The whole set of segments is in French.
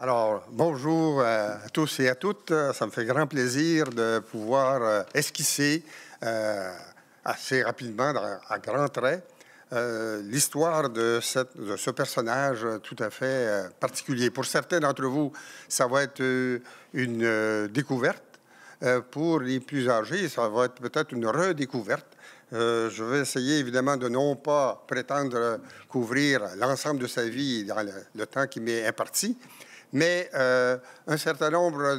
Alors, bonjour euh, à tous et à toutes. Ça me fait grand plaisir de pouvoir euh, esquisser euh, assez rapidement, à grands traits, l'histoire de, ce personnage tout à fait particulier. Pour certains d'entre vous, ça va être une découverte. pour les plus âgés, ça va être peut-être une redécouverte. je vais essayer évidemment de non pas prétendre couvrir l'ensemble de sa vie dans le temps qui m'est imparti, mais euh, un certain nombre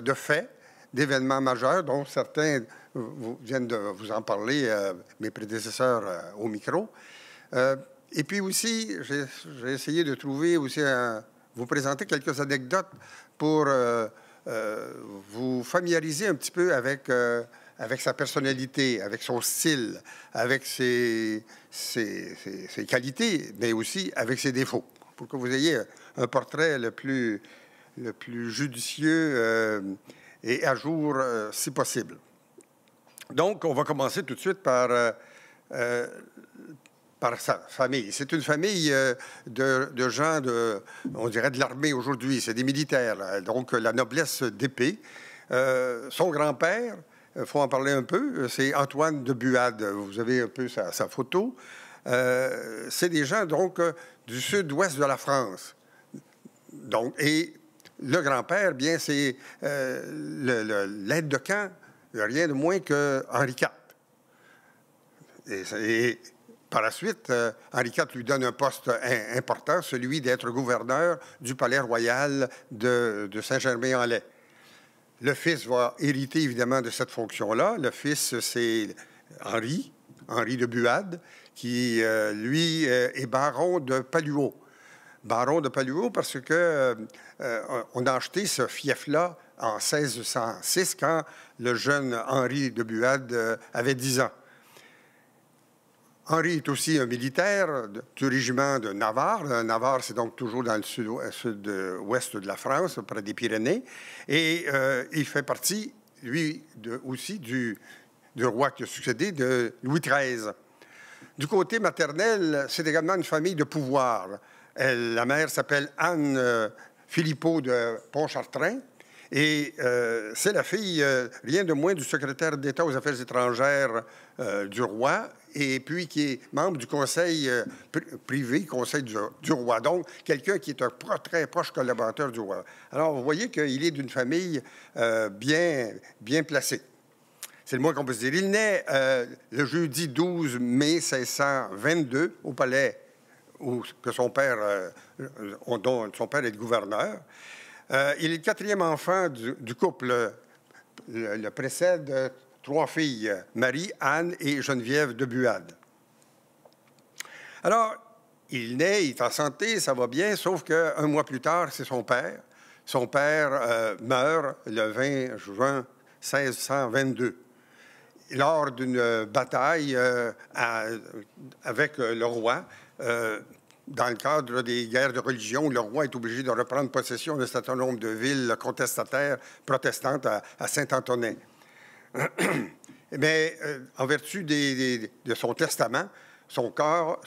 de, faits, d'événements majeurs, dont certains viennent de vous en parler, euh, mes prédécesseurs euh, au micro. et puis aussi, j'ai essayé de trouver aussi, vous présenter quelques anecdotes pour vous familiariser un petit peu avec avec sa personnalité, avec son style, avec ses, qualités, mais aussi avec ses défauts, pour que vous ayez un portrait le plus, le plus judicieux euh, et à jour euh, si possible. Donc, on va commencer tout de suite par, euh, par sa famille. C'est une famille de, gens, de, on dirait, de l'armée aujourd'hui. C'est des militaires, donc la noblesse d'épée. son grand-père, il faut en parler un peu, c'est Antoine de Buade. Vous avez un peu sa, sa photo. c'est des gens, donc, du sud-ouest de la France. Donc, et le grand-père, bien, c'est euh, l'aide de camp, rien de moins que Henri IV. Et, par la suite, euh, Henri IV lui donne un poste important, celui d'être gouverneur du palais royal de, Saint-Germain-en-Laye. Le fils va hériter évidemment de cette fonction-là. Le fils, c'est Henri, Henri de Buade, qui, euh, lui, est baron de Paluau baron de Paluau parce que euh, euh, on a acheté ce fief-là en 1606 quand le jeune Henri de Buade euh, avait 10 ans. Henri est aussi un militaire du régiment de Navarre. Navarre, c'est donc toujours dans le sud-ouest de la France, près des Pyrénées. Et il fait partie, lui aussi, du, du, roi qui a succédé, de Louis XIII. Du côté maternel, c'est également une famille de pouvoir la mère s'appelle Anne Philippot euh, de Pontchartrain. Et euh, c'est la fille, euh, rien de moins, du secrétaire d'État aux Affaires étrangères du roi, et puis qui est membre du conseil privé, conseil du, roi. Donc, quelqu'un qui est un très proche collaborateur du roi. Alors, vous voyez qu'il est d'une famille bien, bien placée. C'est le moins qu'on peut se dire. Il naît le jeudi 12 mai 1622 au palais que son père, euh, euh, dont son père est gouverneur. Euh, il est le quatrième enfant du, couple. Le, précède trois filles, Marie, Anne et Geneviève de Buade. Alors, il naît, il est en santé, ça va bien, sauf qu'un mois plus tard, c'est son père. Son père meurt le 20 juin 1622 lors d'une bataille avec le roi euh, dans le cadre des guerres de religion, le roi est obligé de reprendre possession d'un certain nombre de villes contestataires protestantes à, Saint-Antonin. Mais euh, en vertu des, de son testament, son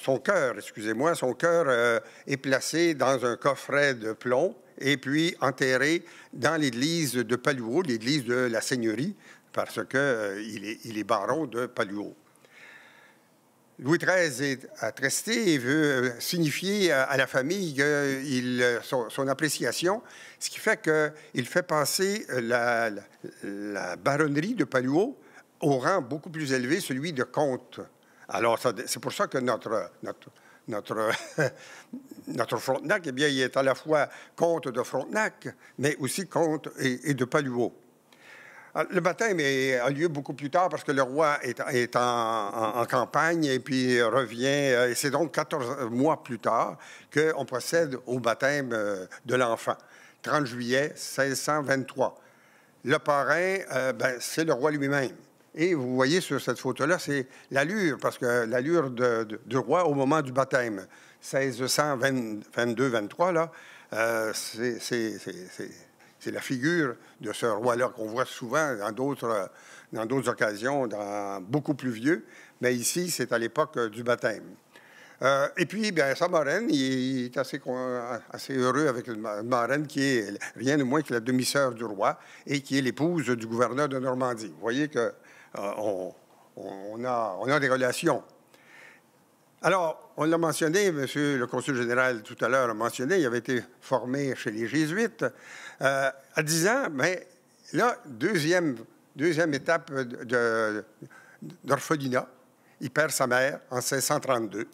son cœur, excusez-moi, son euh, est placé dans un coffret de plomb et puis enterré dans l'église de Paluau, l'église de la Seigneurie, parce qu'il est, il est baron de Paluau. Louis XIII est attresté et veut euh, signifier à la famille euh, son, appréciation, ce qui fait qu'il fait passer euh, la, baronnerie de Paluau au rang beaucoup plus élevé, celui de comte. Alors, c'est pour ça que notre, notre, notre, Frontenac, et eh bien, il est à la fois comte de Frontenac, mais aussi comte et, et de Paluau. Ah, le baptême a lieu beaucoup plus tard parce que le roi est, en, campagne et puis revient. Euh, c'est donc 14 mois plus tard qu'on procède au baptême euh, de l'enfant. 30 juillet 1623. Le parrain, euh, ben, c'est le roi lui-même. Et vous voyez sur cette photo-là, c'est l'allure, parce que l'allure du roi au moment du baptême, 1622-23, là, c'est c'est la figure de ce roi-là qu'on voit souvent dans d'autres, occasions, dans beaucoup plus vieux. Mais ici, c'est à l'époque du baptême. Euh, et puis, bien, sa marraine, il est assez, assez heureux avec une marraine qui est rien de moins que la demi-sœur du roi et qui est l'épouse du gouverneur de Normandie. Vous voyez que euh, on a des relations. Alors, on l'a mentionné, monsieur le consul général tout à l'heure l'a mentionné, il avait été formé chez les Jésuites. Euh, à 10 ans, mais là, deuxième, deuxième étape d'orphelinat. De, il perd sa mère en 1632.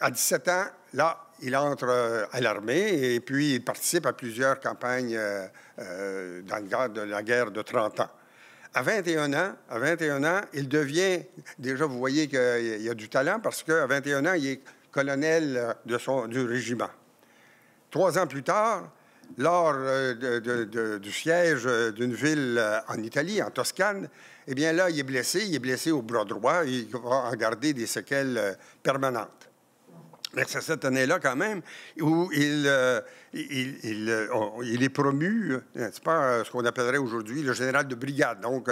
À 17 ans, là, il entre euh, à l'armée et puis il participe à plusieurs campagnes euh, dans le cadre de la guerre de 30 ans. À 21 ans, à 21 ans, il devient, déjà vous voyez qu'il y a du talent parce qu'à 21 ans, il est colonel euh, de son, du régiment. Trois ans plus tard, lors euh, du siège euh, d'une ville en Italie, en Toscane, eh bien là, il est blessé, il est blessé au bras droit, il va en garder des séquelles permanentes. Mais c'est cette année-là, quand même, où il, il, euh, il, est promu, nest euh, pas, euh, ce qu'on appellerait aujourd'hui le général de brigade. Donc,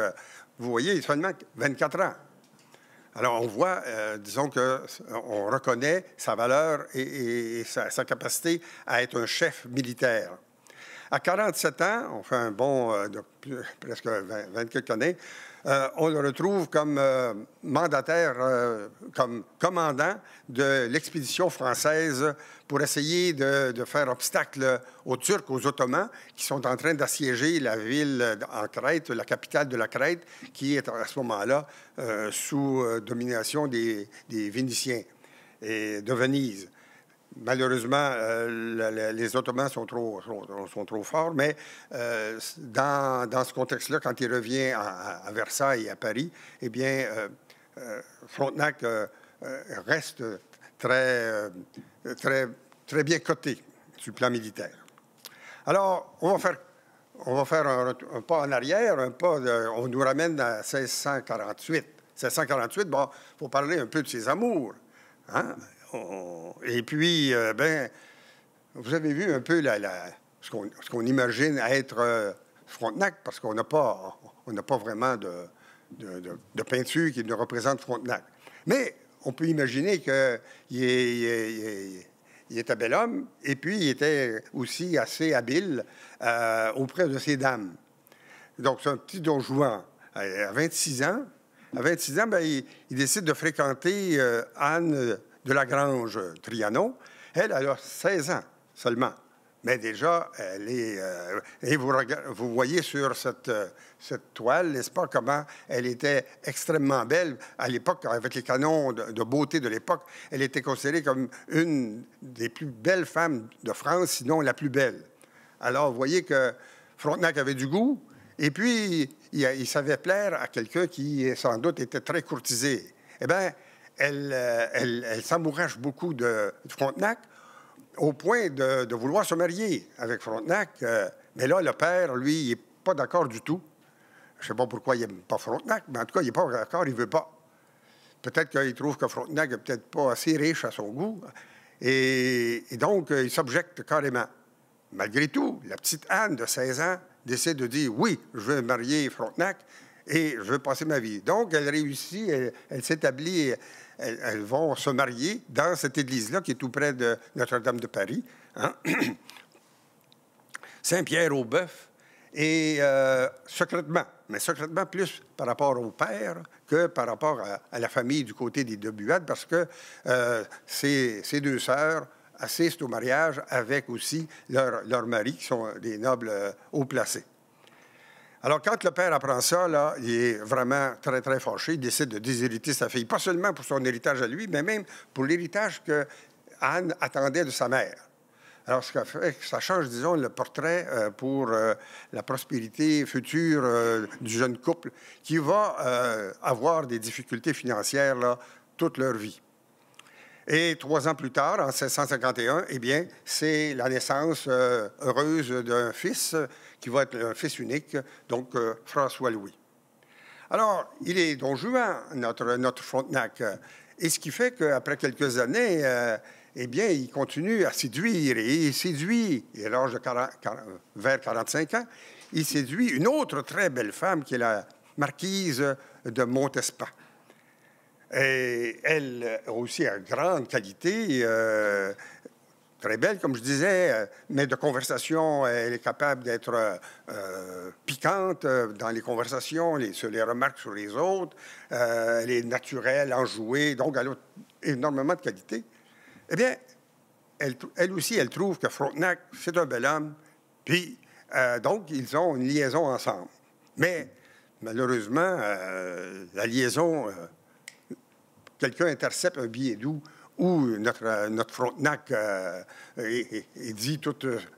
vous voyez, il seulement 24 ans. Alors, on voit, disons que on reconnaît sa valeur et, sa, capacité à être un chef militaire. À 47 ans, on fait un bon de presque 20, années, euh, on le retrouve comme euh, mandataire, euh, comme commandant de l'expédition française pour essayer de, faire obstacle aux Turcs, aux Ottomans, qui sont en train d'assiéger la ville en Crète, la capitale de la Crète, qui est à ce moment-là sous domination des, des Vénitiens et de Venise malheureusement, euh, les Ottomans sont trop, sont trop forts, mais euh, dans, dans, ce contexte-là, quand il revient à, Versailles et à Paris, eh bien, euh, Frontenac reste très, très, très bien coté sur le plan militaire. Alors, on va faire, on va faire un, pas en arrière, un pas on nous ramène à 1648. 1648, bon, il faut parler un peu de ses amours. Hein? Et puis, euh, ben, vous avez vu un peu la ce qu'on imagine être euh, Frontenac, parce qu'on n'a pas, on pas vraiment de, de, peinture qui ne représente Frontenac. Mais on peut imaginer qu'il est, il un bel homme, et puis il était aussi assez habile euh, auprès de ses dames. Donc, c'est un petit don Juan. À 26 ans, à 26 ans, ben, il, décide de fréquenter Anne de la grange Trianon. Elle, elle a 16 ans seulement. Mais déjà, elle est, euh, et vous, voyez sur euh, cette, toile, n'est-ce pas, comment elle était extrêmement belle à l'époque, avec les canons de, beauté de l'époque. Elle était considérée comme une des plus belles femmes de France, sinon la plus belle. Alors, vous voyez que Frontenac avait du goût, et puis il, il savait plaire à quelqu'un qui, sans doute, était très courtisé. Eh bien, euh, elle, elle, beaucoup de, Frontenac au point de, vouloir se marier avec Frontenac. Euh, mais là, le père, lui, il n'est pas d'accord du tout. Je ne sais pas pourquoi il n'aime pas Frontenac, mais en tout cas, il n'est pas d'accord, il ne veut pas. Peut-être qu'il trouve que Frontenac n'est peut-être pas assez riche à son goût. Et, donc, euh, il s'objecte carrément. Malgré tout, la petite Anne de 16 ans décide de dire oui, je veux marier Frontenac et je veux passer ma vie. Donc, elle réussit, elle s'établit elles, vont se marier dans cette église-là qui est tout près de Notre-Dame de Paris, hein. Saint-Pierre-au-Bœuf, et euh, secrètement, mais secrètement plus par rapport au père que par rapport à, la famille du côté des deux Buades, parce que euh, ces, deux sœurs assistent au mariage avec aussi leurs leur mari, qui sont des nobles euh, haut placés. Alors, quand le père apprend ça, il est vraiment très, très fâché. Il décide de déshériter sa fille, pas seulement pour son héritage à lui, mais même pour l'héritage que Anne attendait de sa mère. Alors, ce fait ça change, disons, le portrait euh, pour euh, la prospérité future euh, du jeune couple qui va avoir des difficultés financières là, toute leur vie. Et trois ans plus tard, en 1651, eh bien, c'est la naissance heureuse d'un fils qui va être un fils unique, donc euh, François-Louis. Alors, il est don Juan, notre, notre Frontenac. Euh, et ce qui fait qu'après quelques années, euh, eh bien, il continue à séduire. Et il séduit, et à l'âge de 40, vers 45 ans, il séduit une autre très belle femme qui est la marquise de Montespan. Et elle aussi a grande qualité très belle, comme je disais, euh, mais de conversation, elle est capable d'être euh, euh, piquante dans les conversations, les, sur les remarques sur les autres. elle est naturelle, enjouée, donc elle a énormément de qualités. Eh bien, elle, aussi, elle trouve que Frontenac, c'est un bel homme, puis donc ils ont une liaison ensemble. Mais malheureusement, la liaison, quelqu'un intercepte un billet doux où notre, notre Frontenac euh, dit tout,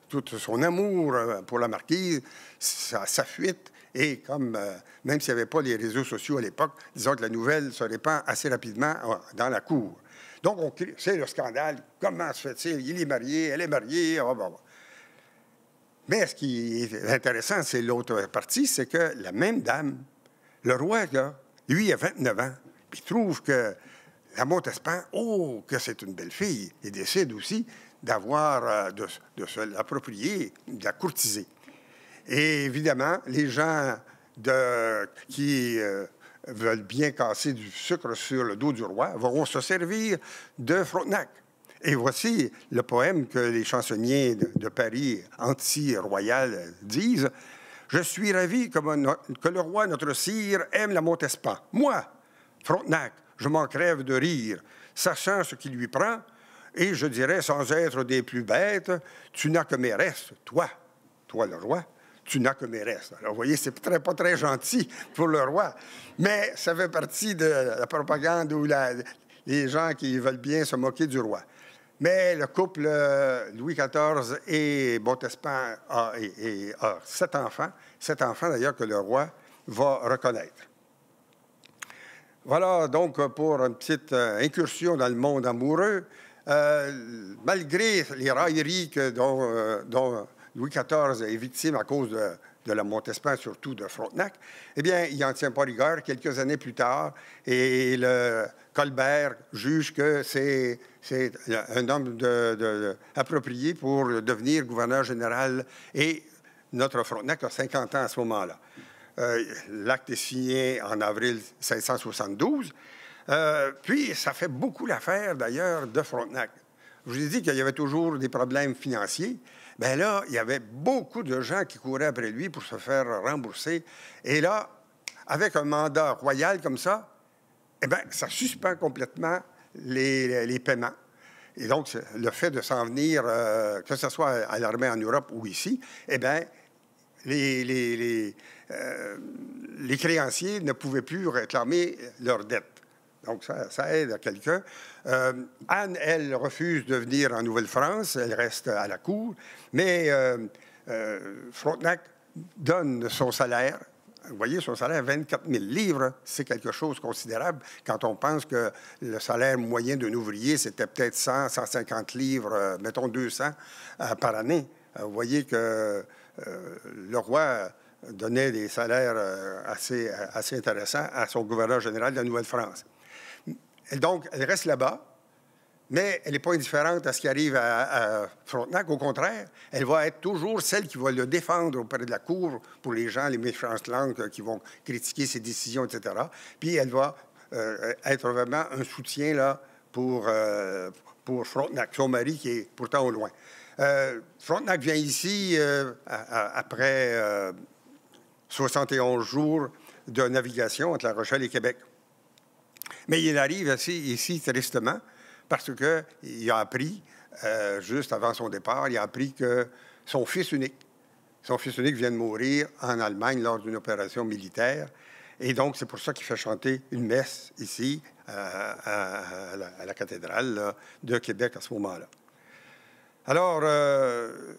toute son amour euh, pour la marquise, sa, fuite. Et comme, euh, même s'il n'y avait pas les réseaux sociaux à l'époque, disons que la nouvelle se répand assez rapidement dans la cour. Donc, c'est le scandale. Comment se fait-il? Il est marié, elle est mariée. Oh, Mais ce qui est intéressant, c'est l'autre partie, c'est que la même dame, le roi, là, lui, a 29 ans, puis trouve que la Montespan, oh, que c'est une belle fille, et décide aussi d'avoir, euh, de, se l'approprier, de la courtiser. Et évidemment, les gens qui euh, veulent bien casser du sucre sur le dos du roi vont se servir de Frontenac. Et voici le poème que les chansonniers de, Paris anti-royal disent. Je suis ravi que, le roi, notre sire, aime la Montespan. Moi, Frontenac, je m'en crève de rire, sachant ce qui lui prend, et je dirais sans être des plus bêtes, tu n'as que mes restes, toi, toi le roi, tu n'as que mes restes. Alors, vous voyez, c'est très, pas très gentil pour le roi, mais ça fait partie de la propagande ou les gens qui veulent bien se moquer du roi. Mais le couple euh, Louis XIV et Bontespan et, a sept enfants, sept enfants d'ailleurs que le roi va reconnaître. Voilà donc pour une petite euh, incursion dans le monde amoureux. Euh, malgré les railleries que, dont, euh, Louis XIV est victime à cause de, la Montespan, surtout de Frontenac, eh bien, il n'en tient pas rigueur quelques années plus tard. Et Colbert juge que c'est un homme approprié pour devenir gouverneur général. Et notre Frontenac a 50 ans à ce moment-là. Euh, l'acte est signé en avril 572. Euh, puis, ça fait beaucoup l'affaire, d'ailleurs, de Frontenac. Je vous ai dit qu'il y avait toujours des problèmes financiers. Bien là, il y avait beaucoup de gens qui couraient après lui pour se faire rembourser. Et là, avec un mandat royal comme ça, eh bien, ça suspend complètement les, paiements. Et donc, le fait de s'en venir, euh, que ce soit à l'armée en Europe ou ici, eh bien, les, les euh, les créanciers ne pouvaient plus réclamer leurs dettes. Donc, ça, aide à quelqu'un. Euh, Anne, elle, refuse de venir en Nouvelle-France. Elle reste à la cour. Mais euh, Frontenac donne son salaire vous voyez, son salaire, 24 000 livres, c'est quelque chose de considérable quand on pense que le salaire moyen d'un ouvrier, c'était peut-être 100, 150 livres, mettons 200 par année. vous voyez que le roi donnait des salaires euh, assez, euh, assez intéressants à son gouverneur général de la Nouvelle-France. Donc, elle reste là-bas, mais elle n'est pas indifférente à ce qui arrive à, Frontenac. Au contraire, elle va être toujours celle qui va le défendre auprès de la Cour pour les gens, les méchantes langues qui vont critiquer ses décisions, etc. Puis elle va euh, être vraiment un soutien là, pour, pour Frontenac, son mari qui est pourtant au loin. Frontenac vient ici après 71 jours de navigation entre La Rochelle et Québec. Mais il arrive ici tristement parce qu'il a appris, euh, juste avant son départ, il a appris que son fils unique, son fils unique vient de mourir en Allemagne lors d'une opération militaire. Et donc, c'est pour ça qu'il fait chanter une messe ici, euh, à, la, cathédrale de Québec à ce moment-là. Alors, euh,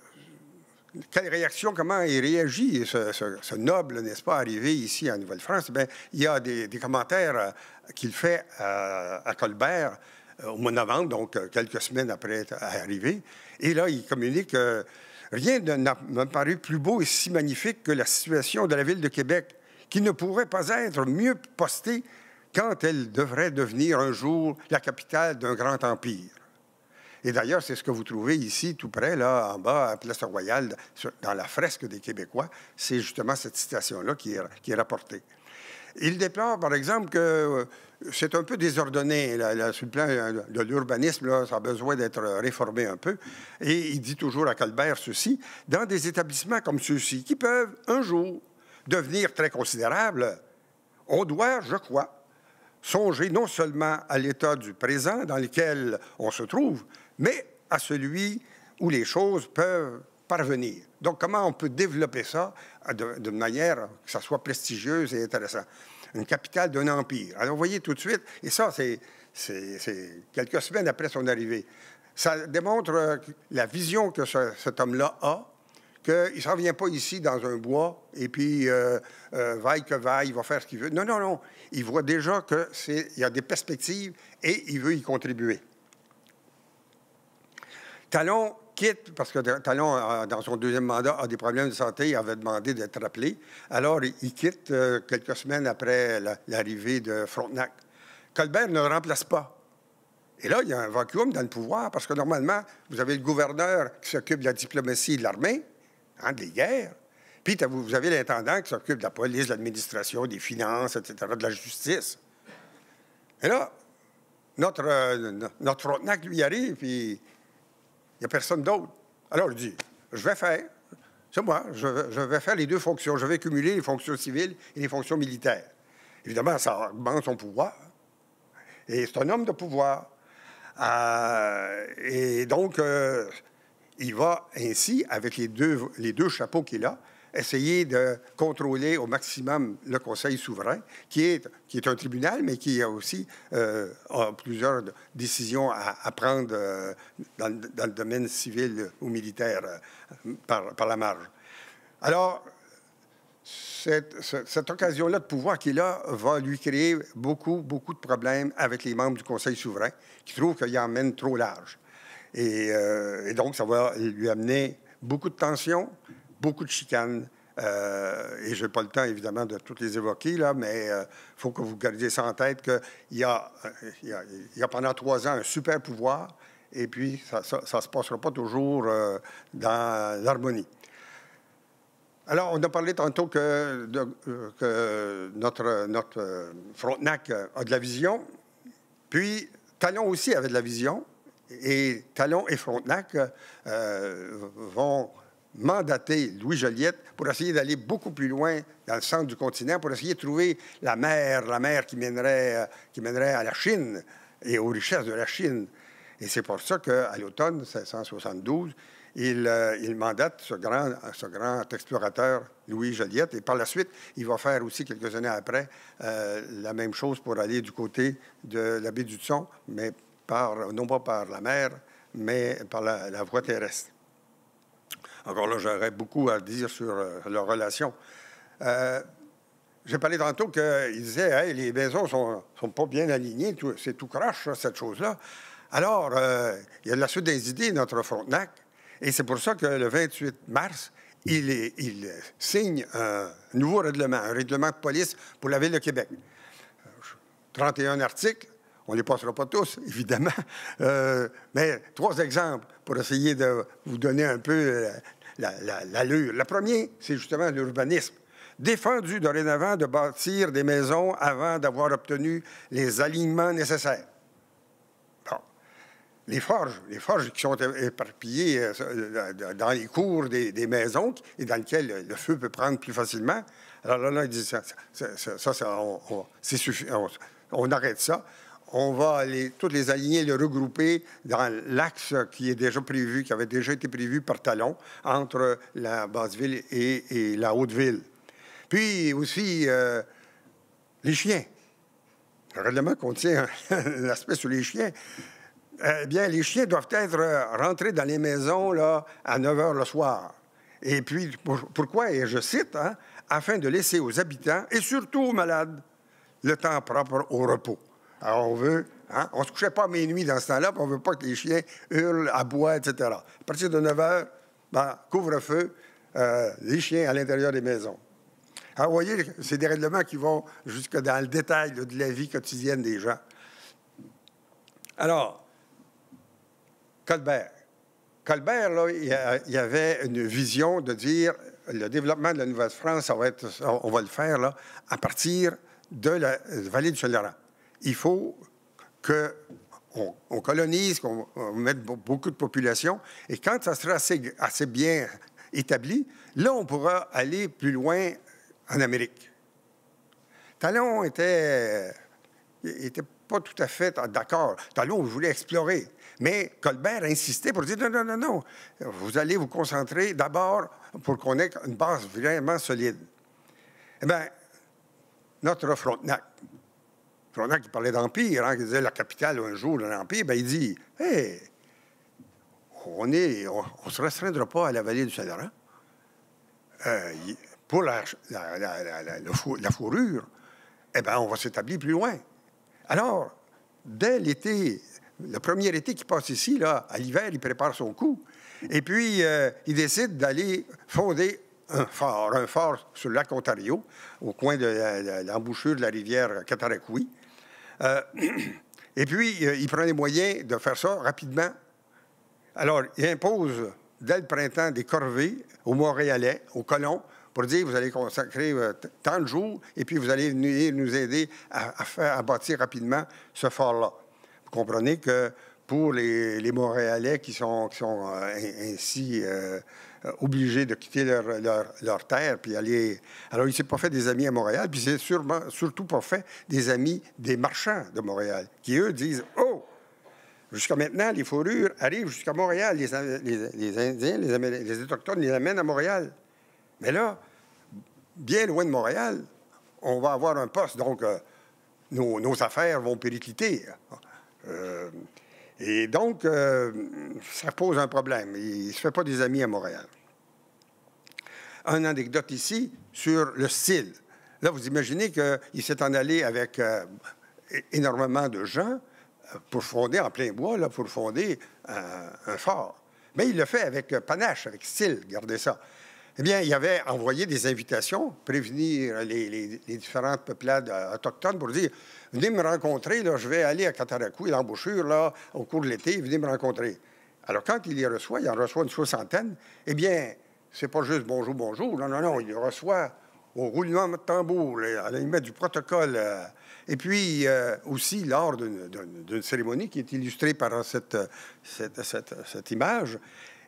quelle réaction, comment il réagit, ce, noble, n'est-ce pas, arrivé ici en Nouvelle-France? Ben, il y a des, commentaires euh, qu'il fait euh, à Colbert euh, au mois de novembre, donc quelques semaines après être arrivé. Et là, il communique Rien n'a paru plus beau et si magnifique que la situation de la ville de Québec, qui ne pourrait pas être mieux postée quand elle devrait devenir un jour la capitale d'un grand empire. Et d'ailleurs, c'est ce que vous trouvez ici, tout près, là, en bas, à Place Royale, dans la fresque des Québécois. C'est justement cette citation-là qui est, rapportée. Il déplore, par exemple, que euh, c'est un peu désordonné là, sur le plan euh, de l'urbanisme. Ça a besoin d'être réformé un peu. Et il dit toujours à Colbert ceci dans des établissements comme ceux-ci, qui peuvent un jour devenir très considérables, on doit, je crois, songer non seulement à l'état du présent dans lequel on se trouve, mais à celui où les choses peuvent parvenir. Donc, comment on peut développer ça de, manière que ça soit prestigieuse et intéressant? Une capitale d'un empire. Alors, vous voyez tout de suite, et ça, c'est quelques semaines après son arrivée, ça démontre euh, la vision que cet homme-là a, qu'il ne s'en vient pas ici dans un bois et puis euh, euh, vaille que vaille, il va faire ce qu'il veut. Non, non, non. Il voit déjà qu'il y a des perspectives et il veut y contribuer. Talon quitte parce que Talon, euh, dans son deuxième mandat, a des problèmes de santé. Il avait demandé d'être rappelé. Alors, il quitte euh, quelques semaines après l'arrivée de Frontenac. Colbert ne le remplace pas. Et là, il y a un vacuum dans le pouvoir parce que normalement, vous avez le gouverneur qui s'occupe de la diplomatie de l'armée, hein, des guerres. Puis vous avez l'intendant qui s'occupe de la police, de l'administration, des finances, etc., de la justice. Et là, notre, euh, Frontenac lui arrive, puis n'y a personne d'autre. Alors, je dis, je vais faire, c'est moi, je, vais faire les deux fonctions. Je vais cumuler les fonctions civiles et les fonctions militaires. Évidemment, ça augmente son pouvoir. Et c'est un homme de pouvoir. Euh, et donc, euh, il va ainsi, avec les deux, les deux chapeaux qu'il a, essayer de contrôler au maximum le Conseil souverain, qui est, qui est un tribunal, mais qui a aussi euh, plusieurs décisions à, prendre euh, dans, le domaine civil ou militaire euh, par, la marge. Alors, cette, occasion-là de pouvoir qu'il a va lui créer beaucoup, beaucoup de problèmes avec les membres du Conseil souverain, qui trouvent qu'il y mène trop large. Et, et, donc, ça va lui amener beaucoup de tensions, beaucoup de chicanes. Euh, et je n'ai pas le temps, évidemment, de toutes les évoquer, là, mais il euh, faut que vous gardiez ça en tête qu'il euh, y, a, pendant trois ans un super pouvoir, et puis ça ne se passera pas toujours dans l'harmonie. Alors, on a parlé tantôt que, notre, notre Frontenac a de la vision, puis Talon aussi avait de la vision, et Talon et Frontenac vont mandaté Louis Joliette pour essayer d'aller beaucoup plus loin dans le centre du continent, pour essayer de trouver la mer, la mer qui mènerait, euh, qui mènerait à la Chine et aux richesses de la Chine. Et c'est pour ça qu'à l'automne 1672, euh, il, mandate ce grand, ce grand explorateur, Louis Joliette, et par la suite, il va faire aussi, quelques années après, euh, la même chose pour aller du côté de la baie du Tson, mais non pas par la mer, mais par la voie terrestre. Encore là, j'aurais beaucoup à dire sur euh, leur relation. Euh, j'ai parlé tantôt qu'ils disaient hey, les maisons sont, sont pas bien alignées, c'est tout croche, cette chose-là. Alors, euh, il y a de la suite des idées, notre Frontenac, et c'est pour ça que le 28 mars, il signe un nouveau règlement, un règlement de police pour la Ville de Québec. 31 articles, on ne les passera pas tous, évidemment. Euh, mais trois exemples pour essayer de vous donner un peu l'allure. Le premier, c'est justement l'urbanisme. Défendu dorénavant de bâtir des maisons avant d'avoir obtenu les alignements nécessaires. Bon. Les forges, les forges qui sont éparpillées euh, euh, dans les cours des, maisons et dans lesquelles le feu peut prendre plus facilement. Alors là, là, ça, on arrête ça on va aller toutes les aligner, les regrouper dans l'axe qui est déjà prévu, qui avait déjà été prévu par Talon, entre la Basse-Ville et, la Haute-Ville. Puis aussi, euh, les chiens. Le règlement contient un aspect sur les chiens. Eh bien, les chiens doivent être rentrés dans les maisons là, à 9 heures le soir. Et puis, pourquoi? Et je cite, hein, afin de laisser aux habitants et surtout aux malades le temps propre au repos. Alors, on veut. Hein, on ne se couchait pas à minuit dans ce temps-là, on veut pas que les chiens hurlent, aboient, etc. À partir de 9 heures, ben, couvre-feu, euh, les chiens à l'intérieur des maisons. Alors, vous voyez, c'est des règlements qui vont jusque dans le détail de la vie quotidienne des gens. Alors, Colbert. Colbert, là, il y avait une vision de dire le développement de la Nouvelle-France, on va le faire là, à partir de la vallée du Saint-Laurent il faut qu'on on, colonise, qu'on mette beaucoup de population. Et quand ça sera assez, bien établi, là, on pourra aller plus loin en Amérique. Talon était, était pas tout à fait d'accord. Talon voulait explorer. Mais Colbert insistait pour dire non, non, non, non. Vous allez vous concentrer d'abord pour qu'on ait une base vraiment solide. Eh bien, notre Frontenac, a qui parlait d'empire, hein, qui disait la capitale un jour de l'empire, ben, il dit Hey, on ne on, se restreindra pas à la vallée du Saint-Laurent euh, pour la, fourrure. Eh ben on va s'établir plus loin. Alors, dès l'été, le premier été qui passe ici, là, à l'hiver, il prépare son coup. Et puis, euh, il décide d'aller fonder un fort, un fort sur le lac Ontario, au coin de l'embouchure de la rivière Cataraqui. Euh, et puis, euh, il prend les moyens de faire ça rapidement. Alors, il impose, dès le printemps, des corvées aux Montréalais, aux colons, pour dire vous allez consacrer euh, tant de jours et puis vous allez venir nous aider à, faire, à bâtir rapidement ce fort-là. Vous comprenez que pour les, Montréalais qui sont, sont ainsi euh, obligés de quitter leur, terre puis aller. Alors, il s'est pas fait des amis à Montréal, puis c'est sûrement, surtout pas fait des amis des marchands de Montréal, qui eux disent Oh, jusqu'à maintenant, les fourrures arrivent jusqu'à Montréal. Les, les, les Indiens, les, les Autochtones les amènent à Montréal. Mais là, bien loin de Montréal, on va avoir un poste. Donc, euh, nos, affaires vont péricliter. Euh, et donc, euh, ça pose un problème. Il ne se fait pas des amis à Montréal. Un anecdote ici sur le style. Là, vous imaginez qu'il s'est en allé avec euh, énormément de gens euh, pour fonder en plein bois, là, pour fonder un fort. Mais il le fait avec panache, avec style, gardez ça eh bien, il avait envoyé des invitations, prévenir les, différentes peuplades euh, autochtones pour dire Venez me rencontrer, je vais aller à Cataracou, l'embouchure, là, au cours de l'été, venez me rencontrer. Alors, quand il les reçoit, il en reçoit une soixantaine, eh bien, c'est pas juste bonjour, bonjour. Non, non, non, il reçoit au roulement de tambour, à la du protocole. Euh. et puis, euh, aussi, lors d'une cérémonie qui est illustrée par cette image,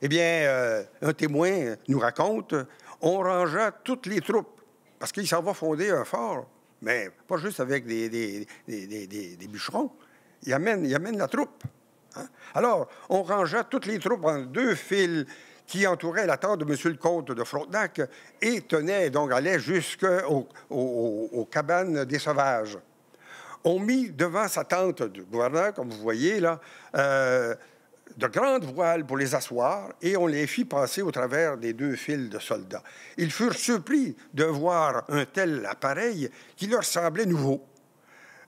eh bien, euh, un témoin nous raconte, on rangea toutes les troupes parce qu'il s'en va fonder un fort, mais pas juste avec des, bûcherons. Il amène, la troupe. Hein. Alors, on rangea toutes les troupes en deux fils qui entouraient la tente de M. le comte de Frontenac et tenait, donc allaient jusqu'aux cabanes des sauvages. On mit devant sa tente du gouverneur, comme vous voyez là, euh, de grandes voiles pour les asseoir et on les fit passer au travers des deux fils de soldats. Ils furent surpris de voir un tel appareil qui leur semblait nouveau,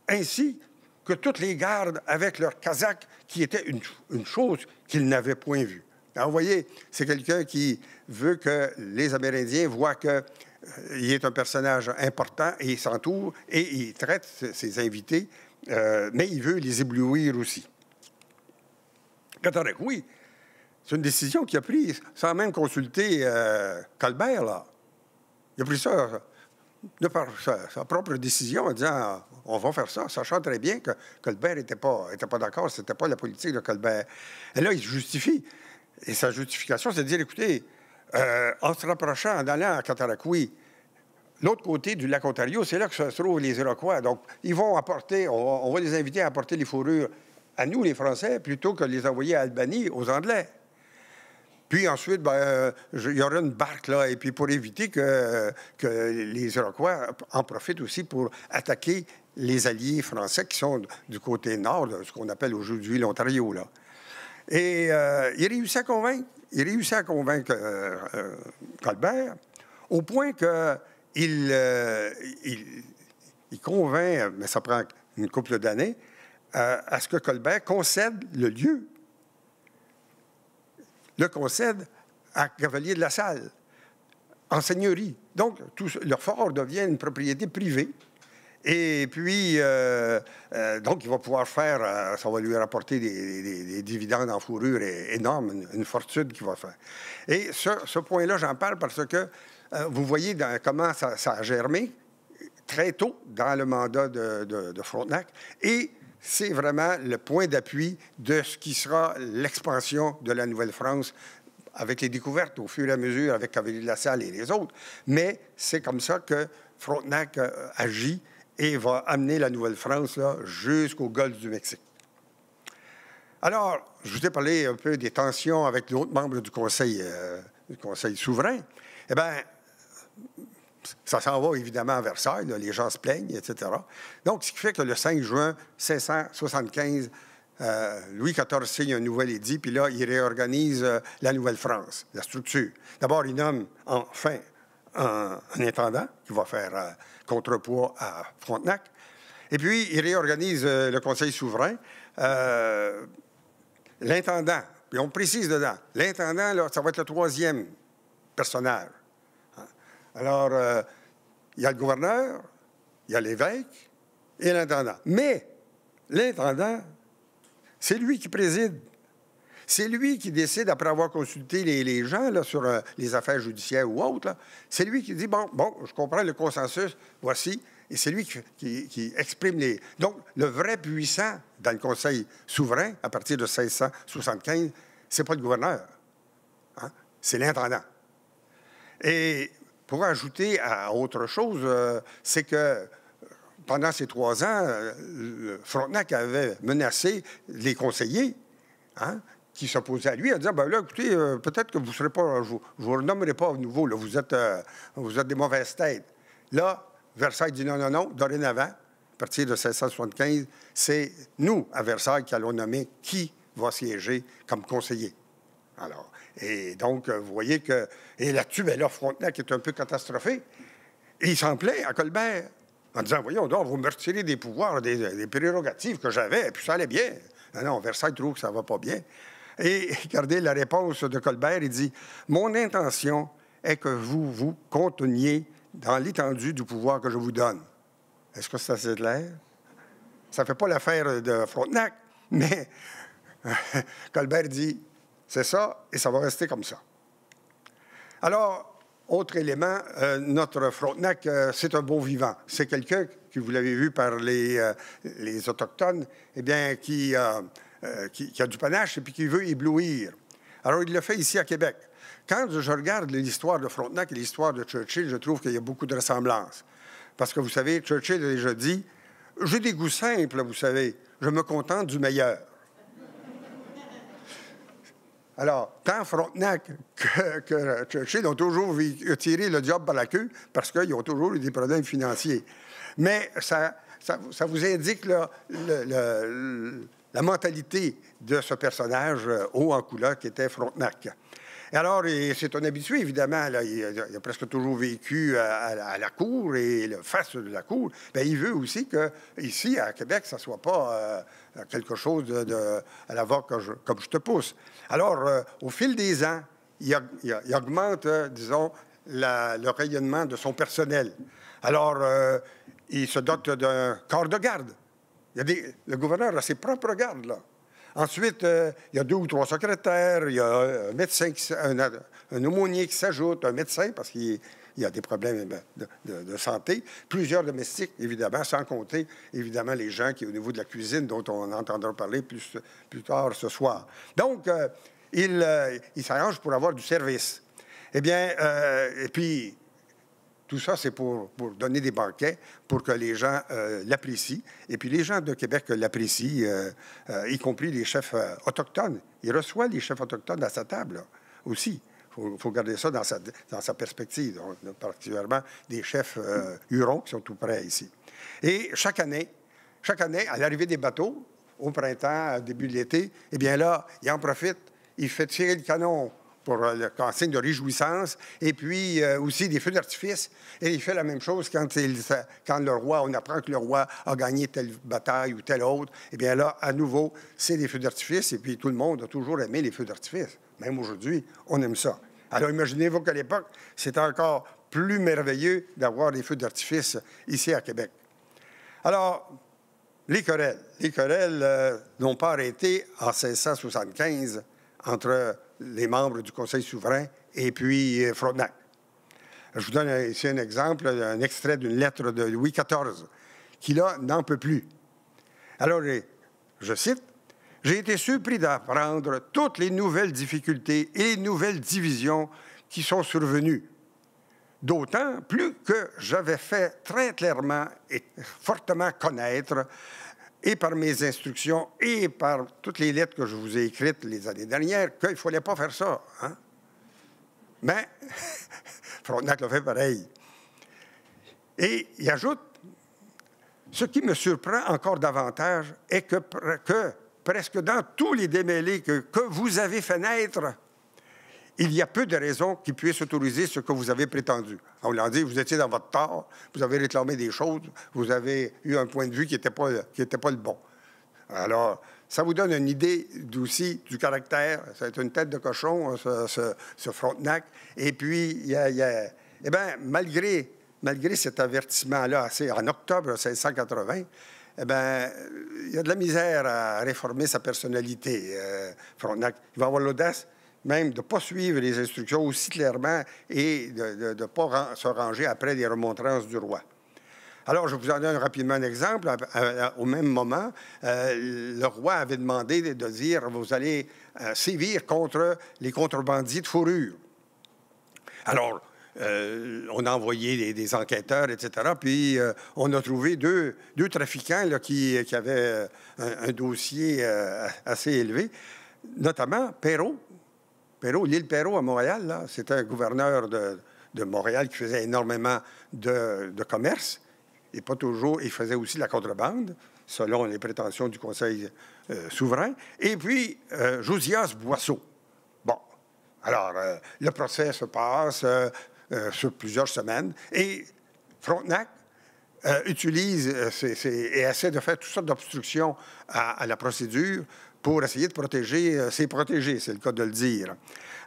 ainsi que toutes les gardes avec leurs casaque, qui étaient une, chose qu'ils n'avaient point vue. Alors, vous voyez, c'est quelqu'un qui veut que les Amérindiens voient qu'il euh, est un personnage important et il s'entoure et il traite ses invités, euh, mais il veut les éblouir aussi oui. C'est une décision qu'il a prise sans même consulter euh, Colbert, là. Il a pris ça de par sa, propre décision en disant euh, on va faire ça, sachant très bien que Colbert n'était pas, était pas d'accord, c'était pas la politique de Colbert. Et là, il se justifie. Et sa justification, c'est de dire écoutez, euh, en se rapprochant, en allant à oui, l'autre côté du lac Ontario, c'est là que se trouvent les Iroquois. Donc, ils vont apporter, on va les inviter à apporter les fourrures à nous, les Français, plutôt que de les envoyer à Albanie, aux Anglais. Puis ensuite, ben, euh, il y aura une barque, là, et puis pour éviter que, que les Iroquois en profitent aussi pour attaquer les alliés français qui sont du côté nord, ce qu'on appelle aujourd'hui l'Ontario, là. Et euh, il réussit à convaincre, il réussit à convaincre euh, Colbert, au point qu'il il, convainc, mais ça prend une couple d'années, à, ce que Colbert concède le lieu. Le concède à Cavalier de la Salle, en seigneurie. Donc, le leur fort devient une propriété privée. Et puis, euh, euh, donc, il va pouvoir faire, euh, ça va lui rapporter des, dividendes en fourrure énormes, une, fortune qu'il va faire. Et ce, point-là, j'en parle parce que vous voyez dans, comment ça, a germé très tôt dans le mandat de, de Frontenac. Et c'est vraiment le point d'appui de ce qui sera l'expansion de la Nouvelle-France avec les découvertes au fur et à mesure, avec Cavalier de la Salle et les autres. Mais c'est comme ça que Frontenac euh, agit et va amener la Nouvelle-France jusqu'au golfe du Mexique. Alors, je vous ai parlé un peu des tensions avec l'autre membres du Conseil, euh, du Conseil souverain. Eh ben. Ça s'en va évidemment à Versailles, les gens se plaignent, etc. Donc, ce qui fait que le 5 juin 1775, euh, Louis XIV signe un nouvel édit, puis là, il réorganise euh, la Nouvelle-France, la structure. D'abord, il nomme enfin un, intendant qui va faire euh, contrepoids à Frontenac. Et puis, il réorganise le Conseil souverain. l'intendant, puis on précise dedans, l'intendant, ça va être le troisième personnage. Alors, euh, il y a le gouverneur, il y a l'évêque et l'intendant. Mais l'intendant, c'est lui qui préside. C'est lui qui décide, après avoir consulté les, gens sur euh, les affaires judiciaires ou autres, c'est lui qui dit, bon, bon, je comprends le consensus, voici, et c'est lui qui, exprime les... Donc, le vrai puissant dans le Conseil souverain, à partir de 1675, c'est pas le gouverneur, hein, c'est l'intendant. Et pour ajouter à autre chose, euh, c'est que euh, pendant ces trois ans, euh, Frontenac avait menacé les conseillers hein, qui s'opposaient à lui en disant ben là, écoutez, peut-être que vous ne serez pas, je, vous renommerai pas à nouveau, vous, êtes, vous êtes des mauvaises têtes. Là, Versailles dit non, non, non, dorénavant, à partir de 1675, c'est nous, à Versailles, qui allons nommer qui va siéger comme conseiller. Alors, et donc, euh, vous voyez que. Et la dessus ben, Frontenac est un peu catastrophé. Et il s'en plaît à Colbert en disant Voyons donc, vous me retirez des pouvoirs, des, euh, prérogatives que j'avais, puis ça allait bien. Non, ah non, Versailles trouve que ça ne va pas bien. Et regardez la réponse de Colbert il dit Mon intention est que vous vous conteniez dans l'étendue du pouvoir que je vous donne. Est-ce que c'est s'est clair Ça ne fait pas l'affaire de Frontenac, mais Colbert dit c'est ça, et ça va rester comme ça. Alors, autre élément, euh, notre Frontenac, euh, c'est un beau vivant. C'est quelqu'un que vous l'avez vu par les, euh, les Autochtones, eh bien, qui, qui, a du panache et puis qui veut éblouir. Alors, il le fait ici à Québec. Quand je regarde l'histoire de Frontenac et l'histoire de Churchill, je trouve qu'il y a beaucoup de ressemblances. Parce que, vous savez, Churchill a déjà dit, j'ai des goûts simples, vous savez, je me contente du meilleur. Alors, tant Frontenac que, que Churchill ont toujours tiré le diable par la queue parce qu'ils ont toujours eu des problèmes financiers. Mais ça, ça, vous indique la mentalité de ce personnage euh, haut en couleur qui était Frontenac. Alors, c'est un habitué, évidemment. il, a, presque toujours vécu à, la cour et le face de la cour. Bien, il veut aussi que, ici, à Québec, ça ne soit pas euh, quelque chose de, à la voix comme je, te pousse. Alors, euh, au fil des ans, il, augmente, euh, disons, le rayonnement de son personnel. Alors, il se dote d'un corps de garde. Il le gouverneur a ses propres gardes, là. Ensuite, euh, il y a deux ou trois secrétaires, il y a un médecin, un, aumônier qui s'ajoute, un médecin, parce qu'il y a des problèmes eh ben, de, santé, plusieurs domestiques, évidemment, sans compter, évidemment, les gens qui, au niveau de la cuisine, dont on entendra parler plus, plus tard ce soir. Donc, ils euh, il, euh, il s'arrange pour avoir du service. Eh bien, et puis, tout ça, c'est pour, donner des banquets pour que les gens euh, l'apprécient. Et puis les gens de Québec l'apprécient, euh, euh, y compris les chefs autochtones. Il reçoit les chefs autochtones à sa table aussi. Il faut, garder ça dans sa, dans sa perspective, particulièrement des chefs hurons qui sont tout près ici. Et chaque année, chaque année, à l'arrivée des bateaux, au printemps, début de l'été, eh bien là, il en profite, il fait tirer le canon pour euh, le consigne de réjouissance, et puis euh, aussi des feux d'artifice. Et il fait la même chose quand, il, quand le roi, on apprend que le roi a gagné telle bataille ou telle autre. Eh bien là, à nouveau, c'est des feux d'artifice, et puis tout le monde a toujours aimé les feux d'artifice. Même aujourd'hui, on aime ça. Alors imaginez-vous qu'à l'époque, c'était encore plus merveilleux d'avoir des feux d'artifice ici à Québec. Alors, les querelles. Les querelles euh, n'ont pas arrêté en 1675 entre les membres du Conseil souverain et puis euh, Frontenac. Je vous donne ici un exemple, un extrait d'une lettre de Louis XIV, qui là n'en peut plus. Alors, je cite, J'ai été surpris d'apprendre toutes les nouvelles difficultés et les nouvelles divisions qui sont survenues. D'autant plus que j'avais fait très clairement et fortement connaître et par mes instructions et par toutes les lettres que je vous ai écrites les années dernières qu'il ne fallait pas faire ça. Hein? Mais Frontenac l'a fait pareil. Et il ajoute, ce qui me surprend encore davantage est que, que presque dans tous les démêlés que, que vous avez fait naître, il y a peu de raisons qui puissent autoriser ce que vous avez prétendu. On l'a dit, vous étiez dans votre tort, vous avez réclamé des choses, vous avez eu un point de vue qui n'était pas, pas le bon. Alors, ça vous donne une idée aussi du caractère. C'est une tête de cochon, hein, ce, Frontenac. Et puis, il y a, Eh bien, malgré, malgré cet avertissement-là, en octobre 1680, eh bien, il y a de la misère à réformer sa personnalité, euh, Frontenac. Il va avoir l'audace même de ne pas suivre les instructions aussi clairement et de ne pas se ranger après des remontrances du roi. Alors, je vous en donne rapidement un exemple. au même moment, euh, le roi avait demandé de, dire, vous allez euh, sévir contre les contrebandiers de fourrure. Alors, euh, on a envoyé des, enquêteurs, etc. Puis on a trouvé deux, deux trafiquants qui, qui, avaient un, un, dossier assez élevé, notamment Perrault L'île Perrault à Montréal, c'était un gouverneur de, de, Montréal qui faisait énormément de, de, commerce et pas toujours. Il faisait aussi la contrebande, selon les prétentions du Conseil euh, souverain. Et puis, euh, Josias Boisseau. Bon. Alors, euh, le procès se passe sur plusieurs semaines et Frontenac utilise et essaie de faire toutes sortes d'obstructions à, la procédure pour essayer de protéger ses euh, protégés, c'est le cas de le dire.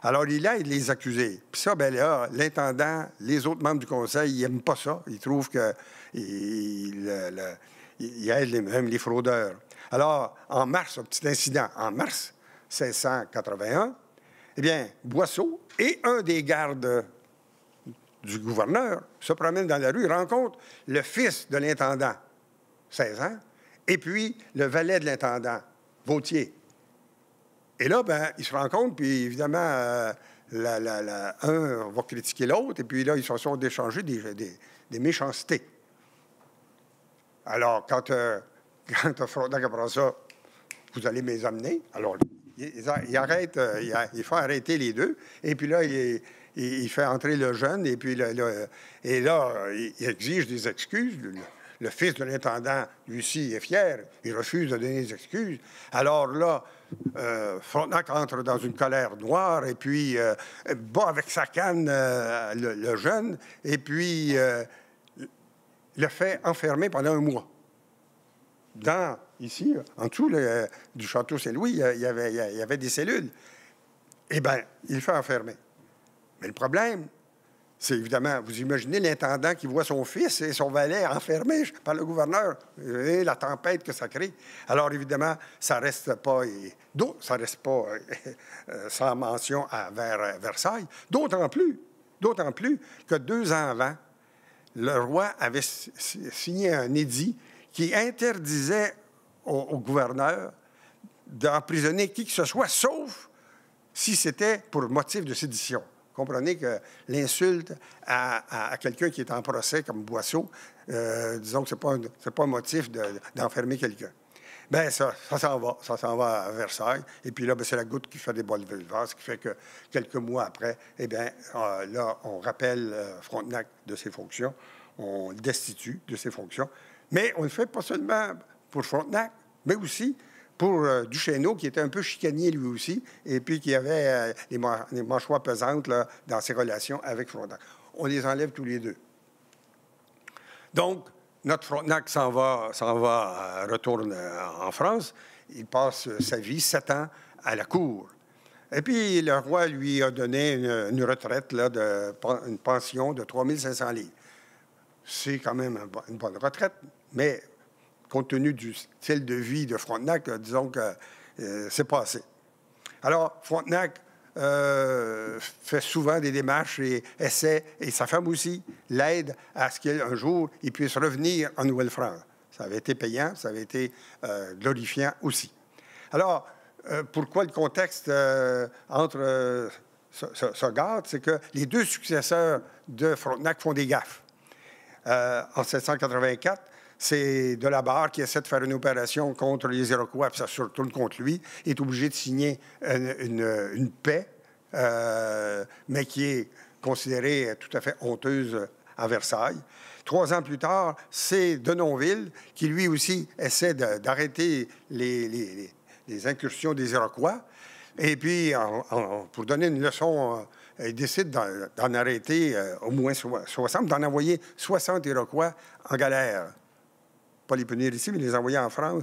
Alors, il aide les accusés. Puis ça, bien, là, l'intendant, les autres membres du conseil, ils n'aiment pas ça. Ils trouvent que il, les, même les fraudeurs. Alors, en mars, un petit incident, en mars 1681, eh bien, Boisseau et un des gardes du gouverneur se promènent dans la rue, rencontrent le fils de l'intendant, 16 ans, et puis le valet de l'intendant, Vautier. Et là, ben, ils se rencontrent, puis évidemment, euh, la, un va critiquer l'autre, et puis là, ils se sont échangés des, des, méchancetés. Alors, quand, euh, quand apprend ça, vous allez les amener. Alors, il, arrête, euh, il, fait arrêter les deux, et puis là, il, fait entrer le jeune, et puis là, et là, il exige des excuses. Lui, le fils de l'intendant, Lucie, est fier. Il refuse de donner des excuses. Alors là, euh, Frontenac entre dans une colère noire et puis euh, bat avec sa canne euh, le, jeune et puis euh, le fait enfermer pendant un mois. Dans, ici, en dessous le, du château Saint-Louis, il, y avait des cellules. Eh bien, il fait enfermer. Mais le problème, c'est évidemment, vous imaginez l'intendant qui voit son fils et son valet enfermés par le gouverneur et la tempête que ça crée. Alors évidemment, ça reste pas, ça reste pas euh, euh, sans mention à, vers euh, Versailles. D'autant plus, d'autant plus que deux ans avant, le roi avait signé un édit qui interdisait au gouverneur d'emprisonner qui que ce soit, sauf si c'était pour motif de sédition comprenez que l'insulte à, quelqu'un qui est en procès, comme Boisseau, euh, disons que ce n'est pas, un, pas un motif d'enfermer quelqu'un. Bien, ça, ça s'en va. Ça s'en va à Versailles. Et puis là, ben, c'est la goutte qui fait des bols de ce qui fait que quelques mois après, eh bien, euh, là, on rappelle euh, Frontenac de ses fonctions, on le destitue de ses fonctions. Mais on ne le fait pas seulement pour Frontenac, mais aussi pour euh, Duchesneau, qui était un peu chicanier lui aussi, et puis qui avait des euh, mâchoires pesantes dans ses relations avec Frontenac. On les enlève tous les deux. Donc, notre Frontenac s'en va, va euh, retourne en France. Il passe sa vie, sept ans, à la cour. Et puis, le roi lui a donné une, retraite, là, de, une pension de 3500 livres. C'est quand même une bonne retraite, mais compte tenu du style de vie de Frontenac, euh, disons que euh, c'est pas assez. Alors, Frontenac euh, fait souvent des démarches et essaie, et sa femme aussi, l'aide à ce qu'un jour, il puisse revenir en Nouvelle-France. Ça avait été payant, ça avait été glorifiant aussi. Alors, pourquoi le contexte entre se, garde, c'est que les deux successeurs de Frontenac font des gaffes. en 1784, c'est de la barre qui essaie de faire une opération contre les Iroquois, puis ça se retourne contre lui, est obligé de signer une, paix, euh, mais qui est considérée tout à fait honteuse à Versailles. Trois ans plus tard, c'est Denonville qui, lui aussi, essaie d'arrêter les, incursions des Iroquois. Et puis, pour donner une leçon, euh, il décide d'en arrêter euh, au moins 60, d'en envoyer 60 Iroquois en galère pas les punir ici, mais les envoyer en France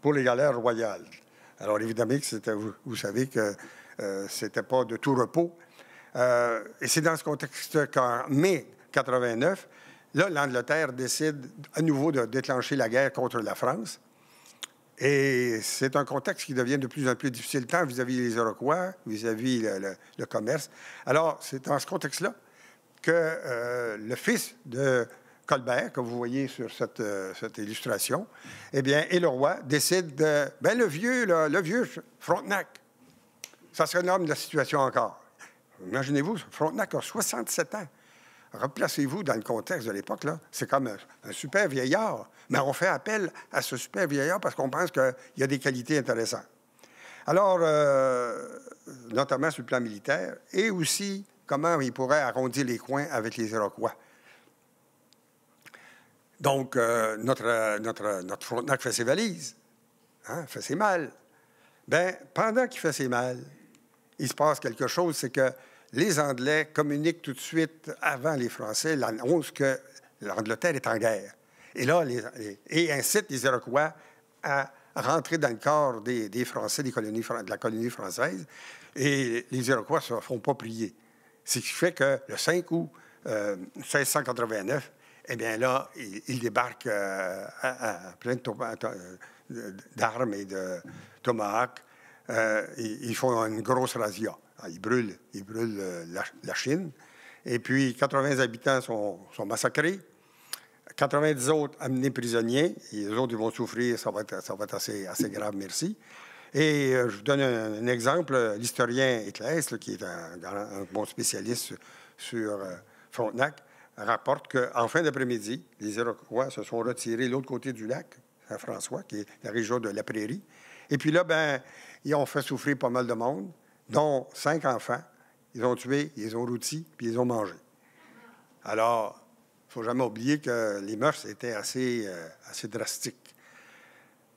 pour les galères royales. Alors, évidemment, vous, savez que euh, c'était ce n'était pas de tout repos. Euh, et c'est dans ce contexte qu'en mai 89, là, l'Angleterre décide à nouveau de déclencher la guerre contre la France. Et c'est un contexte qui devient de plus en plus difficile, tant vis-à-vis des Iroquois, vis-à-vis le, commerce. Alors, c'est dans ce contexte-là que euh, le fils de Colbert, que vous voyez sur euh, cette, illustration, eh bien, et le roi décide de, ben, le vieux, le vieux Frontenac, ça se l'homme la situation encore. Imaginez-vous, Frontenac a 67 ans. Replacez-vous dans le contexte de l'époque, là. C'est comme un, super vieillard. Mais on fait appel à ce super vieillard parce qu'on pense qu'il y a des qualités intéressantes. Alors, euh, notamment sur le plan militaire, et aussi comment il pourrait arrondir les coins avec les Iroquois. Donc, euh, notre, notre, notre Frontenac fait ses valises, hein, fait ses mal. Ben pendant qu'il fait ses mal, il se passe quelque chose, c'est que les Anglais communiquent tout de suite avant les Français l'annonce que l'Angleterre est en guerre. Et là, et incitent les Iroquois à rentrer dans le corps des, des Français des colonies, de la colonie française. Et les Iroquois ne se font pas prier. Ce qui fait que le 5 août 1689, euh, eh bien là, il, débarquent débarque euh, plein euh, d'armes et de tomahawks. Euh, ils, font une grosse razzia. Ah, ils brûlent, ils brûlent la, Chine. Et puis, 80 habitants sont, massacrés. 90 autres amenés prisonniers. les autres, ils vont souffrir. Ça va être, ça va être assez, assez grave, merci. Et je vous donne un, exemple. L'historien Eccles, qui est un, bon spécialiste sur, Frontenac, rapporte qu'en fin d'après-midi, les Iroquois se sont retirés de l'autre côté du lac, Saint-François, qui est la région de la Prairie. Et puis là, ben, ils ont fait souffrir pas mal de monde, dont cinq enfants. Ils ont tué, ils ont routi, puis ils ont mangé. Alors, il ne faut jamais oublier que les mœurs étaient assez, euh, assez drastiques.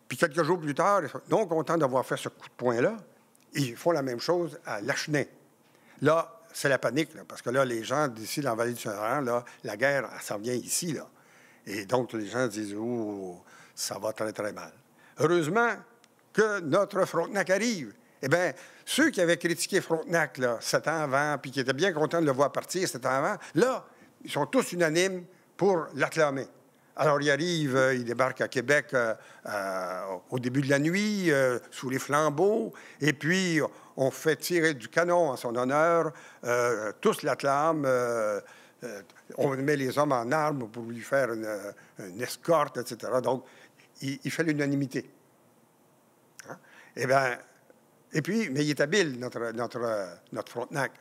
Puis quelques jours plus tard, ils sont non contents d'avoir fait ce coup de poing-là, ils font la même chose à Lachenay. Là, c'est la panique, parce que là, les gens d'ici, dans la du saint là, la guerre, ça vient ici, là. Et donc, les gens disent, oh, ça va très, très mal. Heureusement que notre Frontenac arrive. Eh bien, ceux qui avaient critiqué Frontenac, là, sept ans avant, puis qui étaient bien contents de le voir partir sept ans avant, là, ils sont tous unanimes pour l'acclamer. Alors il arrive, euh, il débarque à Québec euh, euh, au début de la nuit, sous les flambeaux, et puis on fait tirer du canon en son honneur, tous l'acclament, on met les hommes en armes pour lui faire une, escorte, etc. Donc il, fait l'unanimité. Et hein? eh bien, et puis, mais il est habile, notre, notre, notre Frontenac.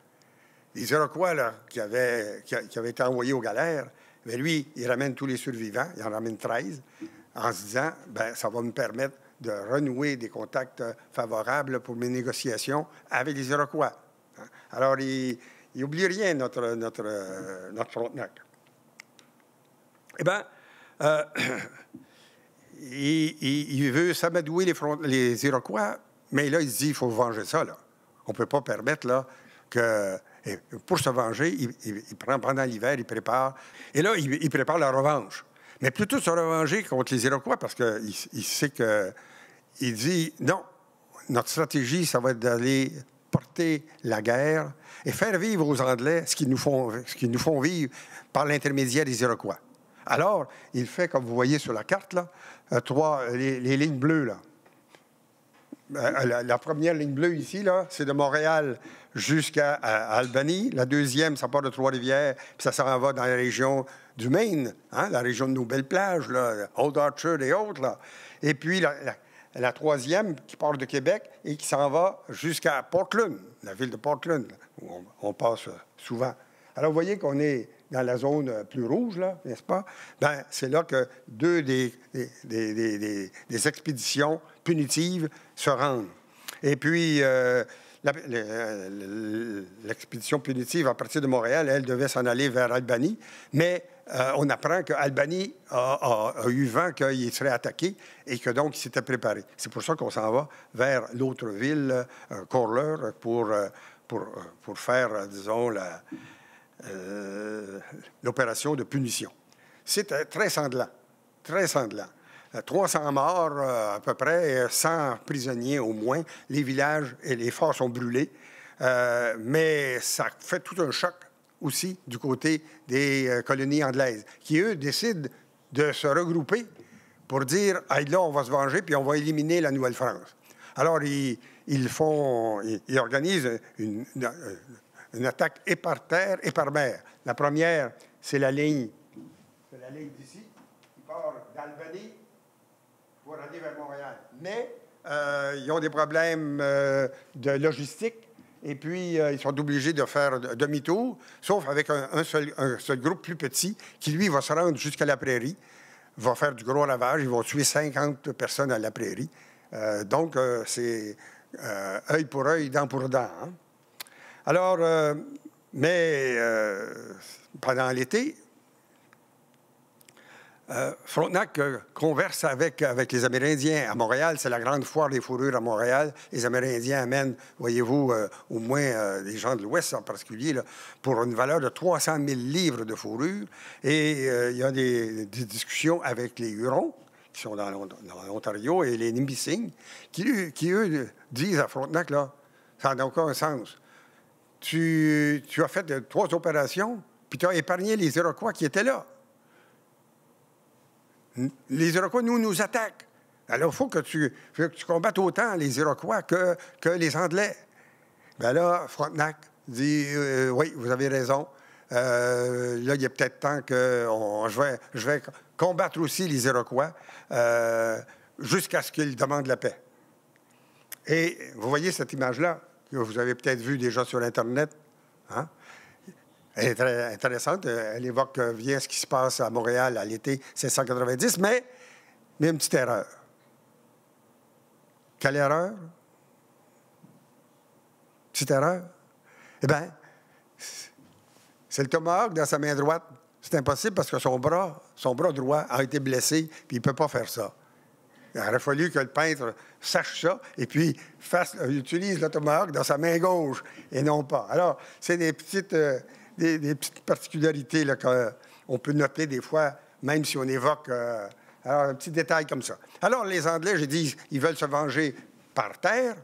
Les Iroquois, là, qui qui, qui avaient été envoyés aux galères, mais lui, il ramène tous les survivants, il en ramène 13, en se disant, ben, ça va me permettre de renouer des contacts favorables pour mes négociations avec les Iroquois. Alors, il n'oublie rien, notre, notre, notre Frontenac. Eh bien, euh, il, veut s'amadouer les, les, Iroquois, mais là, il se dit, il faut venger ça, là. On ne peut pas permettre, là, que et pour se venger, il, prend pendant l'hiver, il prépare. Et là, il, prépare la revanche. Mais plutôt se revenger contre les Iroquois parce qu'il sait que. Il dit non, notre stratégie, ça va être d'aller porter la guerre et faire vivre aux Anglais ce qu'ils nous font, ce qu'ils nous font vivre par l'intermédiaire des Iroquois. Alors, il fait, comme vous voyez sur la carte, là, euh, trois, les, les lignes bleues, là. Ben, euh, la, première ligne bleue ici, là, c'est de Montréal jusqu'à Albany. La deuxième, ça part de Trois-Rivières, puis ça s'en va dans la région du Maine, hein, la région de Nouvelle-Plage, Old Orchard et autres. Là. Et puis la, troisième qui part de Québec et qui s'en va jusqu'à Portland, la ville de Portland, où on, passe euh, souvent. Alors, vous voyez qu'on est dans la zone euh, plus rouge, n'est-ce pas? Ben, c'est là que deux des, des, expéditions punitives se rendent. Et puis, euh, euh, l'expédition punitive à partir de Montréal, elle devait s'en aller vers Albanie, mais on apprend qu'Albanie a, a, eu vent qu'il serait attaqué et que donc il s'était préparé. C'est pour ça qu'on s'en va vers l'autre ville, Corleur, pour, pour, pour, faire, disons, la, euh, l'opération de punition. C'est euh, très sanglant, très sanglant. 300 euh, morts à peu près, 100 prisonniers au moins. Les villages et les forts sont brûlés. mais ça fait tout un choc aussi du côté des colonies anglaises, qui, eux, décident de se regrouper pour dire, ah, là, on va se venger, puis on va éliminer la Nouvelle-France. Alors, ils, ils font, ils, organisent une une attaque et par terre et par mer. La première, c'est la ligne, ligne d'ici, qui part d'Albany pour aller vers Montréal. Mais euh, ils ont des problèmes euh, de logistique et puis euh, ils sont obligés de faire demi-tour, sauf avec un, seul, groupe plus petit qui, lui, va se rendre jusqu'à la prairie, va faire du gros lavage, ils vont tuer 50 personnes à la prairie. donc, c'est œil pour œil, dent pour dent. Hein. Alors, euh, mais euh, pendant l'été, euh, Frontenac converse avec, avec les Amérindiens. À Montréal, c'est la grande foire des fourrures à Montréal. Les Amérindiens amènent, voyez-vous, au moins des gens de l'Ouest en particulier, pour une valeur de 300 000 livres de fourrure. Et il y a des, discussions avec les Hurons, qui sont dans, l'Ontario, et les Nimbissing, qui, qui, eux, disent à Frontenac, là, ça n'a aucun sens tu, as fait trois opérations, puis tu as épargné les Iroquois qui étaient là. Les Iroquois, nous, nous attaquent. Alors, il faut que tu, combattes autant les Iroquois que, les Anglais. Ben là, Frontenac dit euh, Oui, vous avez raison. Euh, là, il a peut-être temps que on, je, vais, combattre aussi les Iroquois euh, jusqu'à ce qu'ils demandent la paix. Et vous voyez cette image-là, vous avez peut-être vu déjà sur Internet. Hein. Elle est très intéressante. Elle évoque euh, bien ce qui se passe à Montréal à l'été 1690, mais, mais une petite erreur. Quelle erreur? Petite erreur? Eh bien, c'est le tomahawk dans sa main droite. C'est impossible parce que son bras, son bras droit a été blessé, puis il ne peut pas faire ça. Il aurait fallu que le peintre sache ça et puis euh, utilise le dans sa main gauche et non pas. Alors, c'est des petites, euh, particularités qu'on euh, peut noter des fois, même si on évoque un petit détail comme ça. Alors, les Anglais, je dis, ils veulent se venger par terre,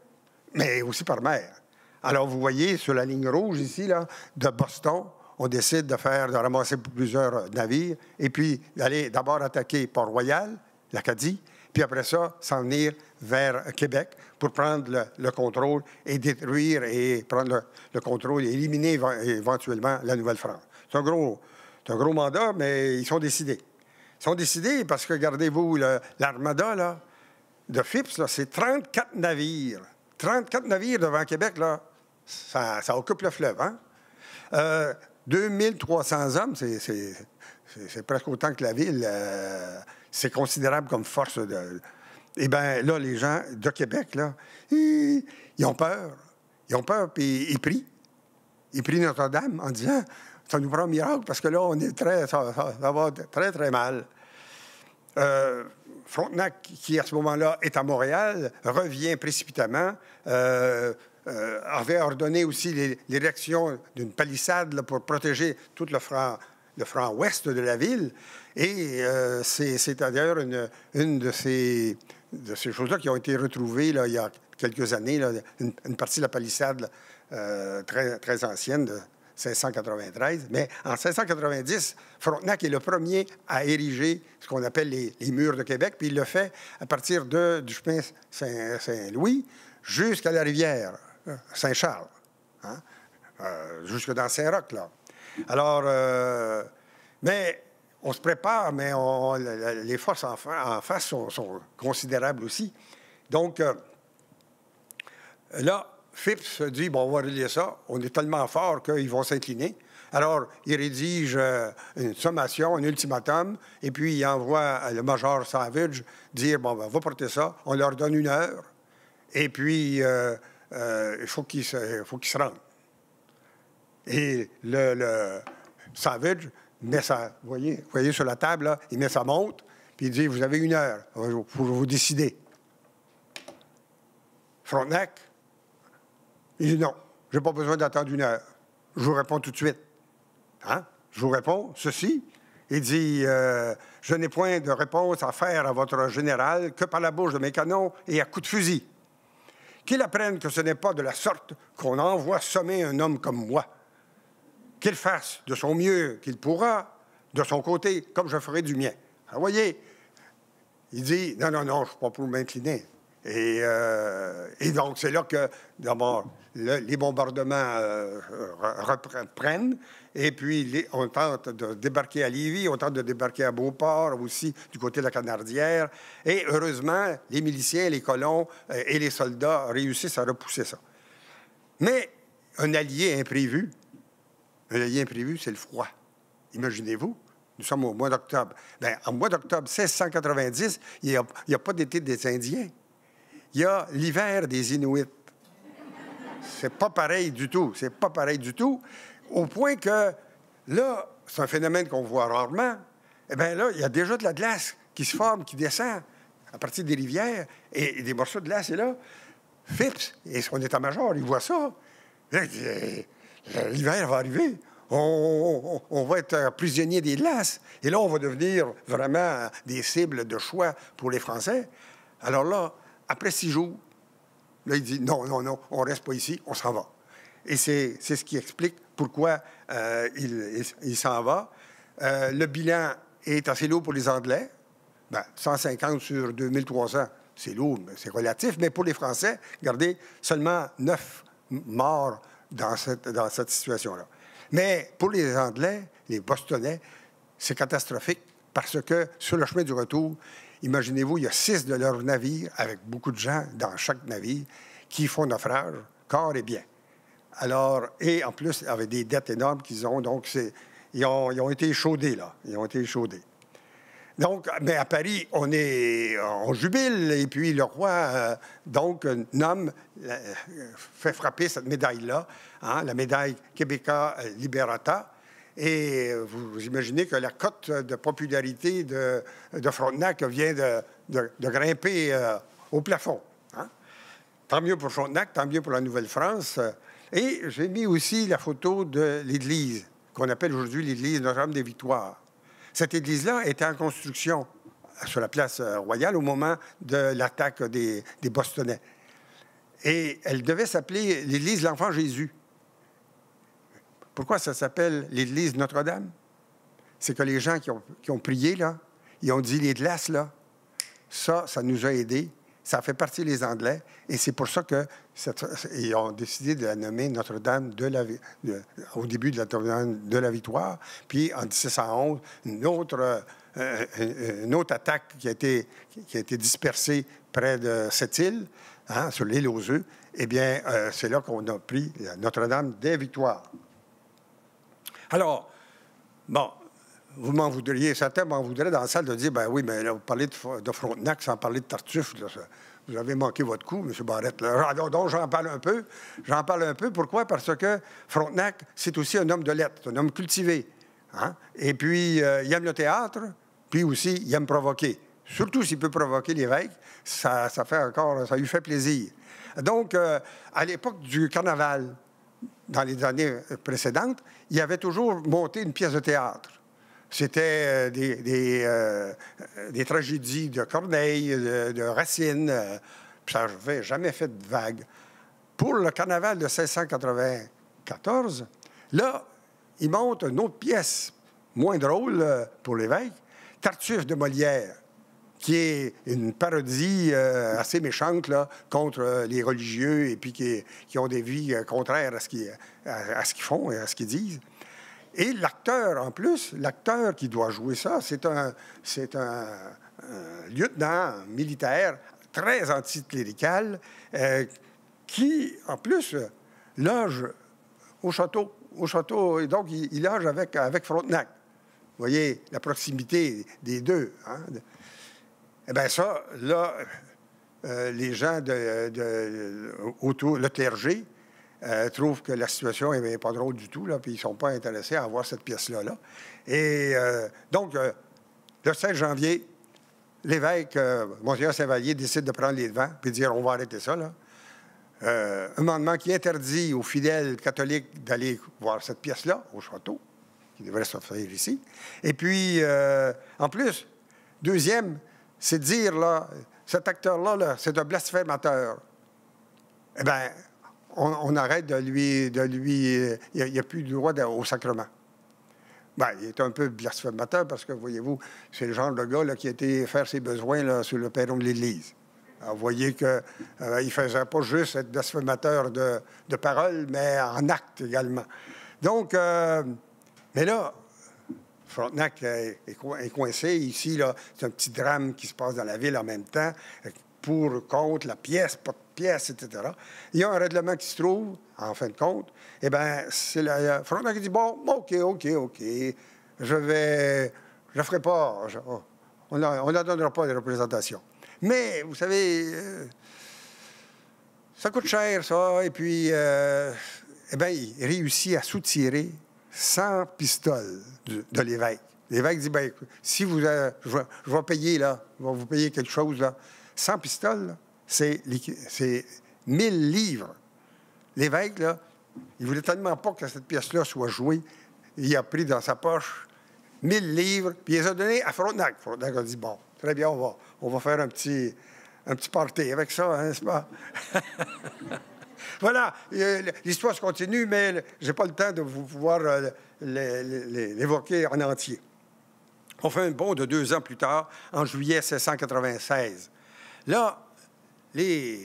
mais aussi par mer. Alors, vous voyez, sur la ligne rouge ici, de Boston, on décide de faire, de ramasser plusieurs navires et puis d'aller d'abord attaquer Port-Royal, l'Acadie, puis après ça, s'en venir vers Québec pour prendre le, contrôle et détruire et prendre le, contrôle et éliminer éventuellement la Nouvelle-France. C'est un gros, un gros mandat, mais ils sont décidés. Ils sont décidés parce que, regardez-vous, l'armada de Phipps, c'est 34 navires. 34 navires devant Québec, là, ça, occupe le fleuve. Hein? 2300 euh, hommes, c'est presque autant que la ville. Euh, c'est considérable comme force de. Eh bien, là, les gens de Québec, là, ils, ont peur. Ils ont peur, puis ils prient. Ils prient Notre-Dame en disant Ça nous prend un miracle parce que là, on est très. Ça, va très, très mal. Euh, Frontenac, qui à ce moment-là est à Montréal, revient précipitamment. Euh, euh, avait ordonné aussi l'érection d'une palissade pour protéger tout le front le ouest de la ville. Et euh, c'est d'ailleurs une, une, de ces, choses-là qui ont été retrouvées là, il y a quelques années, une, partie de la palissade euh, très, très ancienne de 593. Mais en 1690, Frontenac est le premier à ériger ce qu'on appelle les, murs de Québec, puis il le fait à partir de, du chemin Saint-Louis jusqu'à la rivière euh, Saint-Charles, hein, jusque dans Saint-Roch. Alors, mais on se prépare, mais les forces en, face sont, considérables aussi. Donc, euh, là, Phipps dit, bon, on va relier ça, on est tellement fort qu'ils vont s'incliner. Alors, il rédige euh, une sommation, un ultimatum, et puis il envoie euh, le major Savage dire, bon, ben, va porter ça, on leur donne une heure, et puis il faut qu'ils se, rendent. Et le, le Savage voyez, voyez sur la table, il met sa montre, puis il dit, vous avez une heure pour vous décider. Frontenac, il dit non, je n'ai pas besoin d'attendre une heure. Je vous réponds tout de suite. Hein? Je vous réponds ceci. Il dit euh, Je n'ai point de réponse à faire à votre général que par la bouche de mes canons et à coups de fusil. Qu'il apprenne que ce n'est pas de la sorte qu'on envoie sommer un homme comme moi qu'il fasse de son mieux qu'il pourra, de son côté, comme je ferai du mien. Vous voyez, il dit, non, non, non, je ne suis pas pour m'incliner. Euh, et, donc, c'est là que, d'abord, les bombardements euh, reprennent, et puis on tente de débarquer à Lévis, on tente de débarquer à Beauport, aussi du côté de la Canardière. Et heureusement, les miliciens, les colons euh, et les soldats réussissent à repousser ça. Mais un allié imprévu, l'allié imprévu, c'est le froid. Imaginez-vous, nous sommes au mois d'octobre. Bien, en mois d'octobre 1690, il n'y a, pas d'été des Indiens. Il y a l'hiver des Inuits. C'est pas pareil du tout. C'est pas pareil du tout. Au point que, là, c'est un phénomène qu'on voit rarement. Eh bien, là, il y a déjà de la glace qui se forme, qui descend à partir des rivières et, des morceaux de glace. Et là, Phipps et son état-major, il voit ça. Euh, l'hiver va arriver. On, va être prisonnier des glaces. Et là, on va devenir vraiment des cibles de choix pour les Français. Alors là, après six jours, là, il dit non, non, non, on reste pas ici, on s'en va. Et c'est ce qui explique pourquoi euh, il, s'en va. Euh, le bilan est assez lourd pour les Anglais. 150 ben, sur 2300, c'est lourd, c'est relatif. Mais pour les Français, regardez, seulement neuf morts dans cette, situation-là. Mais pour les Anglais, les Bostonnais, c'est catastrophique parce que sur le chemin du retour, imaginez-vous, il y a six de leurs navires, avec beaucoup de gens dans chaque navire, qui font naufrage, corps et bien. Alors, et en plus, avec des dettes énormes qu'ils ont, donc ils ont, ils ont été chaudés, là. Ils ont été chaudés. Donc, mais à Paris, on est, en euh, jubile. Et puis le roi, euh, donc, nomme, euh, fait frapper cette médaille-là, hein, la médaille québéca Liberata. Et vous imaginez que la cote de popularité de, Frontenac vient de, grimper au plafond. Hein. Tant mieux pour Frontenac, tant mieux pour la Nouvelle-France. Et j'ai mis aussi la photo de l'église, qu'on appelle aujourd'hui l'église Notre-Dame des Victoires. Cette église-là était en construction sur la place euh, royale au moment de l'attaque des, Bostonnais. Et elle devait s'appeler l'église L'Enfant Jésus. Pourquoi ça s'appelle l'église Notre-Dame? C'est que les gens qui ont, prié, là, ils ont dit les glaces, là, ça, ça nous a aidés. Ça fait partie des Anglais. Et c'est pour ça que ils et ont décidé de la nommer Notre-Dame de la au début de la de la Victoire. Puis en 1711, euh, euh, une autre, attaque qui a, été, qui a été dispersée près de cette île, hein, sur l'île aux œufs, eh bien, euh, c'est là qu'on a pris Notre-Dame des Victoires. Alors, bon, vous m'en voudriez, certains m'en voudraient dans la salle de dire, ben oui, mais là, vous parlez de, Frontenac sans parler de Tartuffe vous avez manqué votre coup, M. Barrette. Ah, donc, j'en parle un peu. J'en parle un peu. Pourquoi? Parce que Frontenac, c'est aussi un homme de lettres, un homme cultivé. Hein. Et puis, euh, il aime le théâtre, puis aussi, il aime provoquer. Surtout s'il peut provoquer l'évêque, ça, fait encore, ça lui fait plaisir. Donc, euh, à l'époque du carnaval, dans les années précédentes, il avait toujours monté une pièce de théâtre. C'était euh, euh, des, tragédies de Corneille, de, Racine. Euh, ça n'avait jamais fait de vague. Pour le carnaval de 1694, là, il monte une autre pièce, moins drôle pour l'évêque, Tartuffe de Molière, qui est une parodie assez méchante contre les religieux et puis qui, ont des vies contraires à ce à ce qu'ils font et à ce qu'ils disent. Et l'acteur, en plus, l'acteur qui doit jouer ça, c'est un, c'est un, lieutenant militaire très anticlérical euh, qui, en plus, loge au château. Au château, et donc il, loge avec, avec Frontenac. Vous voyez la proximité des deux. Hein? Eh bien, ça, là, euh, les gens de, de, autour, le clergé, euh, trouvent que la situation n'est pas drôle du tout, là, puis ils ne sont pas intéressés à avoir cette pièce-là. Là. Et euh, donc, euh, le 16 janvier, l'évêque, Monseigneur Savalier, décide de prendre les devants puis de dire on va arrêter ça. un amendement qui interdit aux fidèles catholiques d'aller voir cette pièce-là au château, qui devrait faire ici. Et puis, en plus, deuxième, c'est de dire là, cet acteur-là, -là, c'est un blasphémateur. Eh bien, on, arrête de lui... De lui il n'y a, plus de droit au sacrement. Ben, il est un peu blasphémateur parce que, voyez-vous, c'est le genre de gars qui était faire ses besoins sur le perron de l'Église. vous voyez qu'il euh, il ne faisait pas juste être blasphémateur de, parole, mais en acte également. Donc, euh, mais là, Frontenac est, coincé ici. c'est un petit drame qui se passe dans la ville en même temps. Pour, contre, la pièce, pas pièces, etc. Il y a un règlement qui se trouve, en fin de compte. Eh bien, c'est le Frontenac qui dit Bon, OK, OK, OK, je vais. Je ne ferai pas. Oh, on n'en donnera pas de représentation. Mais, vous savez, euh, ça coûte cher, ça. Et puis, euh, eh bien, il réussit à soutirer 100 pistoles de, l'évêque. L'évêque dit, ben, si vous, euh, je, vais, payer, là, je vais vous payer quelque chose, là, 100 pistoles, c'est mille livres. L'évêque, là, il voulait tellement pas que cette pièce-là soit jouée, il a pris dans sa poche mille livres, puis il les a donnés à Frontenac. Frontenac a dit, bon, très bien, on va, on va faire un petit, un party avec ça, hein, n'est-ce pas? voilà, l'histoire se continue, mais je n'ai pas le temps de vous pouvoir euh, l'évoquer en entier. On fait un bond de deux ans plus tard, en juillet 1796. Là, les,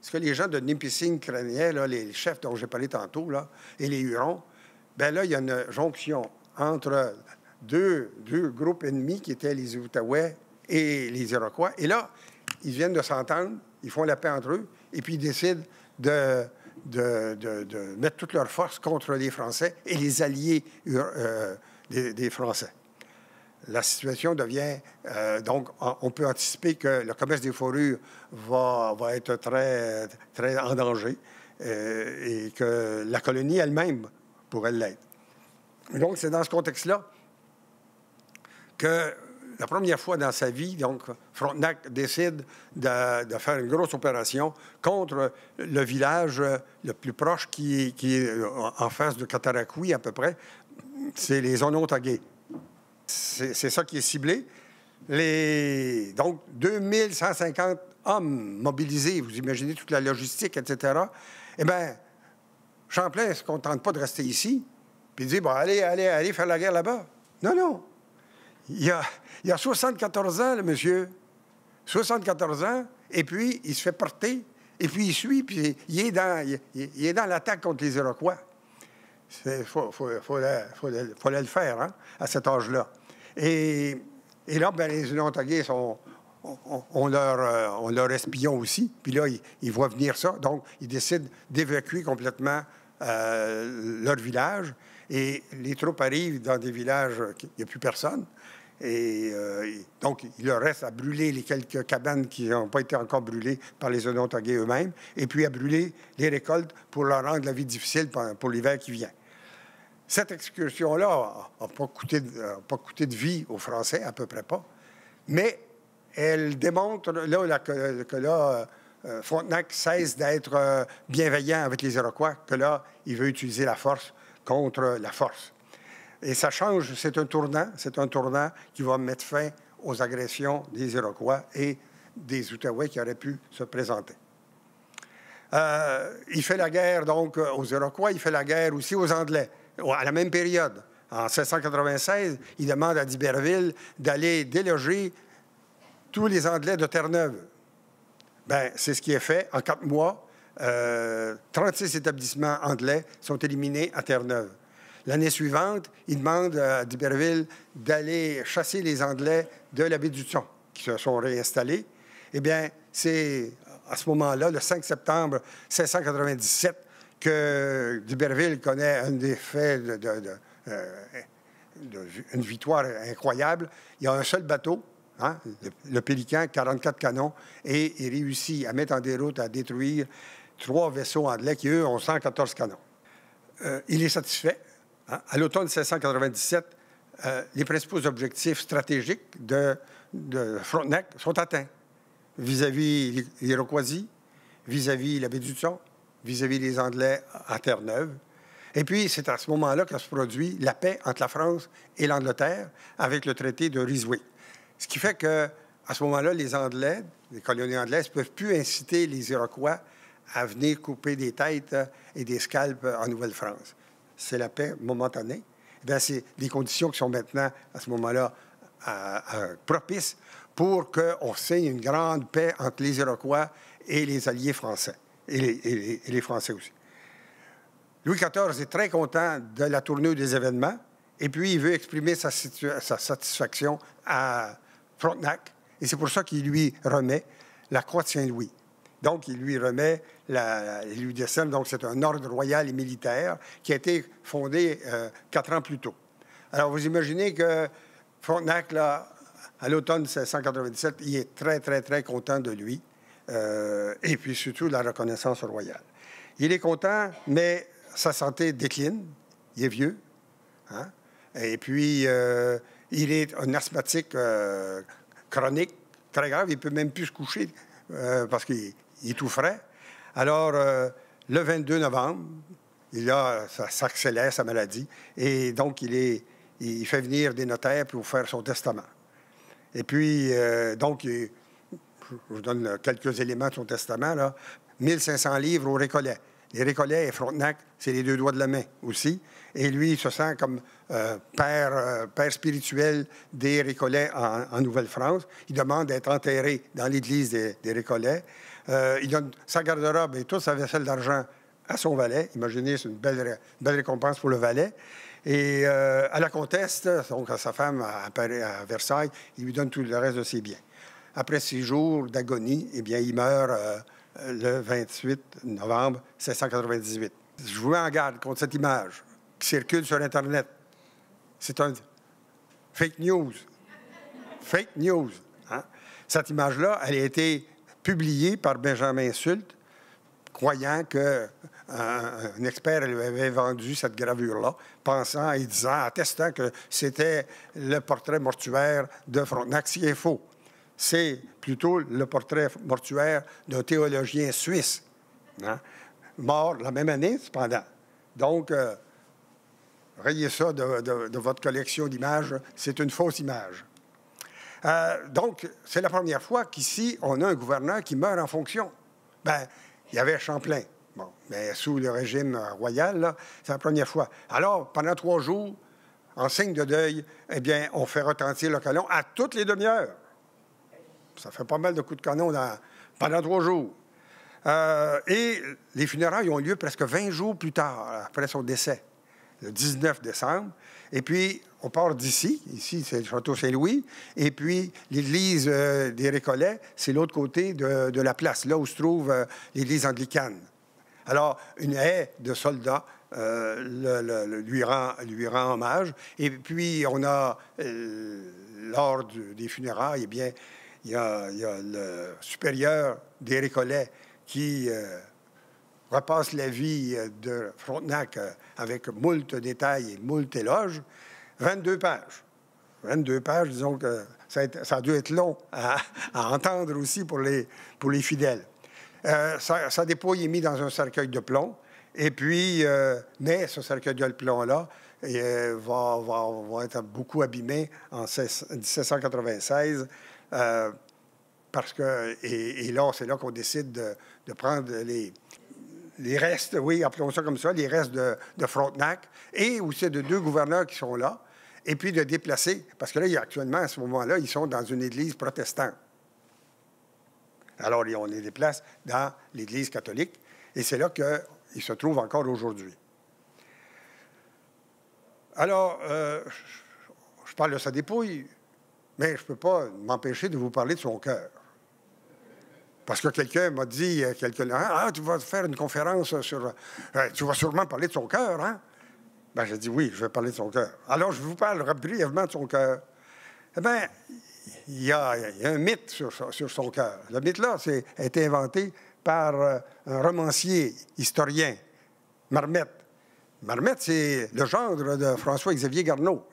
ce que les gens de Nipissing craignaient, les chefs dont j'ai parlé tantôt, et les Hurons, ben là, il y a une jonction entre deux, deux groupes ennemis qui étaient les Outaouais et les Iroquois. Et là, ils viennent de s'entendre, ils font la paix entre eux, et puis ils décident de, de, mettre toutes leurs forces contre les Français et les alliés euh, des Français la situation devient... Euh, donc, on peut anticiper que le commerce des fourrures va, être très, très en danger euh, et que la colonie elle-même pourrait l'être. Donc, c'est dans ce contexte-là que la première fois dans sa vie, donc, Frontenac décide de, faire une grosse opération contre le village le plus proche qui, qui est en face de Cataracouy, à peu près. C'est les Onontagués. C'est ça qui est ciblé. Les, donc, 2150 hommes mobilisés, vous imaginez toute la logistique, etc. Eh bien, Champlain ne se contente pas de rester ici, puis dit, bon, allez, allez, allez faire la guerre là-bas. Non, non. Il a, il a 74 ans, le monsieur. 74 ans, et puis il se fait porter, et puis il suit, puis il est dans l'attaque contre les Iroquois. Il faut, fallait le faire hein, à cet âge-là. Et, là, ben, les Ontariens sont, on, euh, leur, espion aussi. Puis là, ils, voient venir ça. Donc, ils décident d'évacuer complètement euh, leur village. Et les troupes arrivent dans des villages où il n'y a plus personne. Euh, et donc, il leur reste à brûler les quelques cabanes qui n'ont pas été encore brûlées par les Onontagais eux-mêmes, et puis à brûler les récoltes pour leur rendre la vie difficile pour l'hiver qui vient. Cette excursion-là n'a pas, coûté de, pas coûté de vie aux Français, à peu près pas. Mais elle démontre là, que, là, euh, Frontenac cesse d'être euh, bienveillant avec les Iroquois, que là, il veut utiliser la force contre la force. Et ça change, c'est un tournant, c'est un tournant qui va mettre fin aux agressions des Iroquois et des Outaouais qui auraient pu se présenter. Euh, il fait la guerre donc aux Iroquois, il fait la guerre aussi aux Anglais à la même période, en 1696, il demande à d'Iberville d'aller déloger tous les Anglais de Terre-Neuve. Bien, c'est ce qui est fait. En quatre mois, 36 euh, établissements anglais sont éliminés à Terre-Neuve. L'année suivante, il demande à d'Iberville d'aller chasser les Anglais de la du qui se sont réinstallés. Eh bien, c'est à ce moment-là, le 5 septembre 1697, que Duberville connaît un effet de, euh, une victoire incroyable. Il y a un seul bateau, hein, le, Pélican, 44 canons, et il réussit à mettre en déroute, à détruire trois vaisseaux anglais qui, eux, ont 114 canons. Euh, il est satisfait. Hein. À l'automne 1697, euh, les principaux objectifs stratégiques de, Frontenac sont atteints vis-à-vis l'Iroquoisie, vis-à-vis la baie du Son, vis-à-vis des Anglais à Terre-Neuve. Et puis, c'est à ce moment-là que se produit la paix entre la France et l'Angleterre avec le traité de Ryswick. Ce qui fait que, à ce moment-là, les Anglais, les colonies anglaises, ne peuvent plus inciter les Iroquois à venir couper des têtes et des scalpes en Nouvelle-France. C'est la paix momentanée. Eh c'est des conditions qui sont maintenant, à ce moment-là, propices pour qu'on signe une grande paix entre les Iroquois et les alliés français et les, Français aussi. Louis XIV est très content de la tournure des événements et puis il veut exprimer sa, satisfaction à Frontenac et c'est pour ça qu'il lui remet la Croix de Saint-Louis. Donc, il lui remet, la, il lui décerne, donc c'est un ordre royal et militaire qui a été fondé euh, quatre ans plus tôt. Alors, vous imaginez que Frontenac, là, à l'automne 1697, il est très, très, très content de lui. Euh, et puis surtout la reconnaissance royale. Il est content, mais sa santé décline, il est vieux, hein. et puis euh, il est un asthmatique euh, chronique, très grave, il peut même plus se coucher parce qu'il est tout frais. Alors, le 22 novembre, il a, ça s'accélère sa maladie, et donc il, est, il fait venir des notaires pour faire son testament. Et puis, donc, il, je vous donne euh, quelques éléments de son testament, là, 1500 livres aux Récollets. Les Récollets et Frontenac, c'est les deux doigts de la main aussi. Et lui, il se sent comme euh, père, euh, père, spirituel des Récollets en, Nouvelle-France. Il demande d'être enterré dans l'église des, des Récollets. il donne sa garde-robe et toute sa vaisselle d'argent à son valet. Imaginez, c'est une belle, belle récompense pour le valet. Et à la comtesse, donc à sa femme à Versailles, il lui donne tout le reste de ses biens. Après six jours d'agonie, eh bien, il meurt euh, le 28 novembre 1798. Je vous en garde contre cette image qui circule sur Internet. C'est un fake news. Fake news. Hein? Cette image-là, elle a été publiée par Benjamin Sult, croyant qu'un euh, un expert lui avait vendu cette gravure-là, pensant et disant, attestant que c'était le portrait mortuaire de Frontenac, C'est faux c'est plutôt le portrait mortuaire d'un théologien suisse, hein, mort la même année, cependant. Donc, euh, rayez ça de, votre collection d'images, c'est une fausse image. Euh, donc, c'est la première fois qu'ici, on a un gouverneur qui meurt en fonction. Ben, il y avait Champlain. mais sous le régime royal, c'est la première fois. Alors, pendant trois jours, en signe de deuil, eh bien, on fait retentir le canon à toutes les demi-heures. Ça fait pas mal de coups de canon pendant trois jours. Euh, et les funérailles ont lieu presque 20 jours plus tard, après son décès, le 19 décembre. Et puis, on part d'ici, ici, c'est le château Saint-Louis, et puis l'église euh, des Récollets, c'est l'autre côté de, la place, là où se trouve euh, l'église anglicane. Alors, une haie de soldats lui, rend, hommage. Et puis, on a, lors des funérailles, eh bien, il y a, le supérieur des Récollets qui euh, repasse la vie euh, de Frontenac euh, avec moult détails et moult éloges. 22 pages. 22 pages, disons que ça a, dû être long à, entendre aussi pour les, fidèles. sa, dépouille est mise dans un cercueil de plomb. Et puis, naît mais ce cercueil de plomb-là va, va, être beaucoup abîmé en 16, 1796 euh, parce que, et, là, c'est là qu'on décide de, prendre les, les, restes, oui, appelons ça comme ça, les restes de, Frontenac, et aussi de deux gouverneurs qui sont là, et puis de déplacer, parce que là, actuellement, à ce moment-là, ils sont dans une église protestante. Alors, on les déplace dans l'Église catholique, et c'est là qu'ils se trouvent encore aujourd'hui. Alors, euh, je parle de sa dépouille. Mais je ne peux pas m'empêcher de vous parler de son cœur. Parce que quelqu'un m'a dit, euh, quelqu'un, ah, ah, tu vas faire une conférence sur. Euh, tu vas sûrement parler de son cœur, hein? Ben, j'ai dit, oui, je vais parler de son cœur. Alors, je vous parle brièvement de son cœur. Eh bien, il y, a un mythe sur, son cœur. Le mythe-là a été inventé par euh, un romancier, historien, Marmette. Marmette, c'est le gendre de François-Xavier Garneau.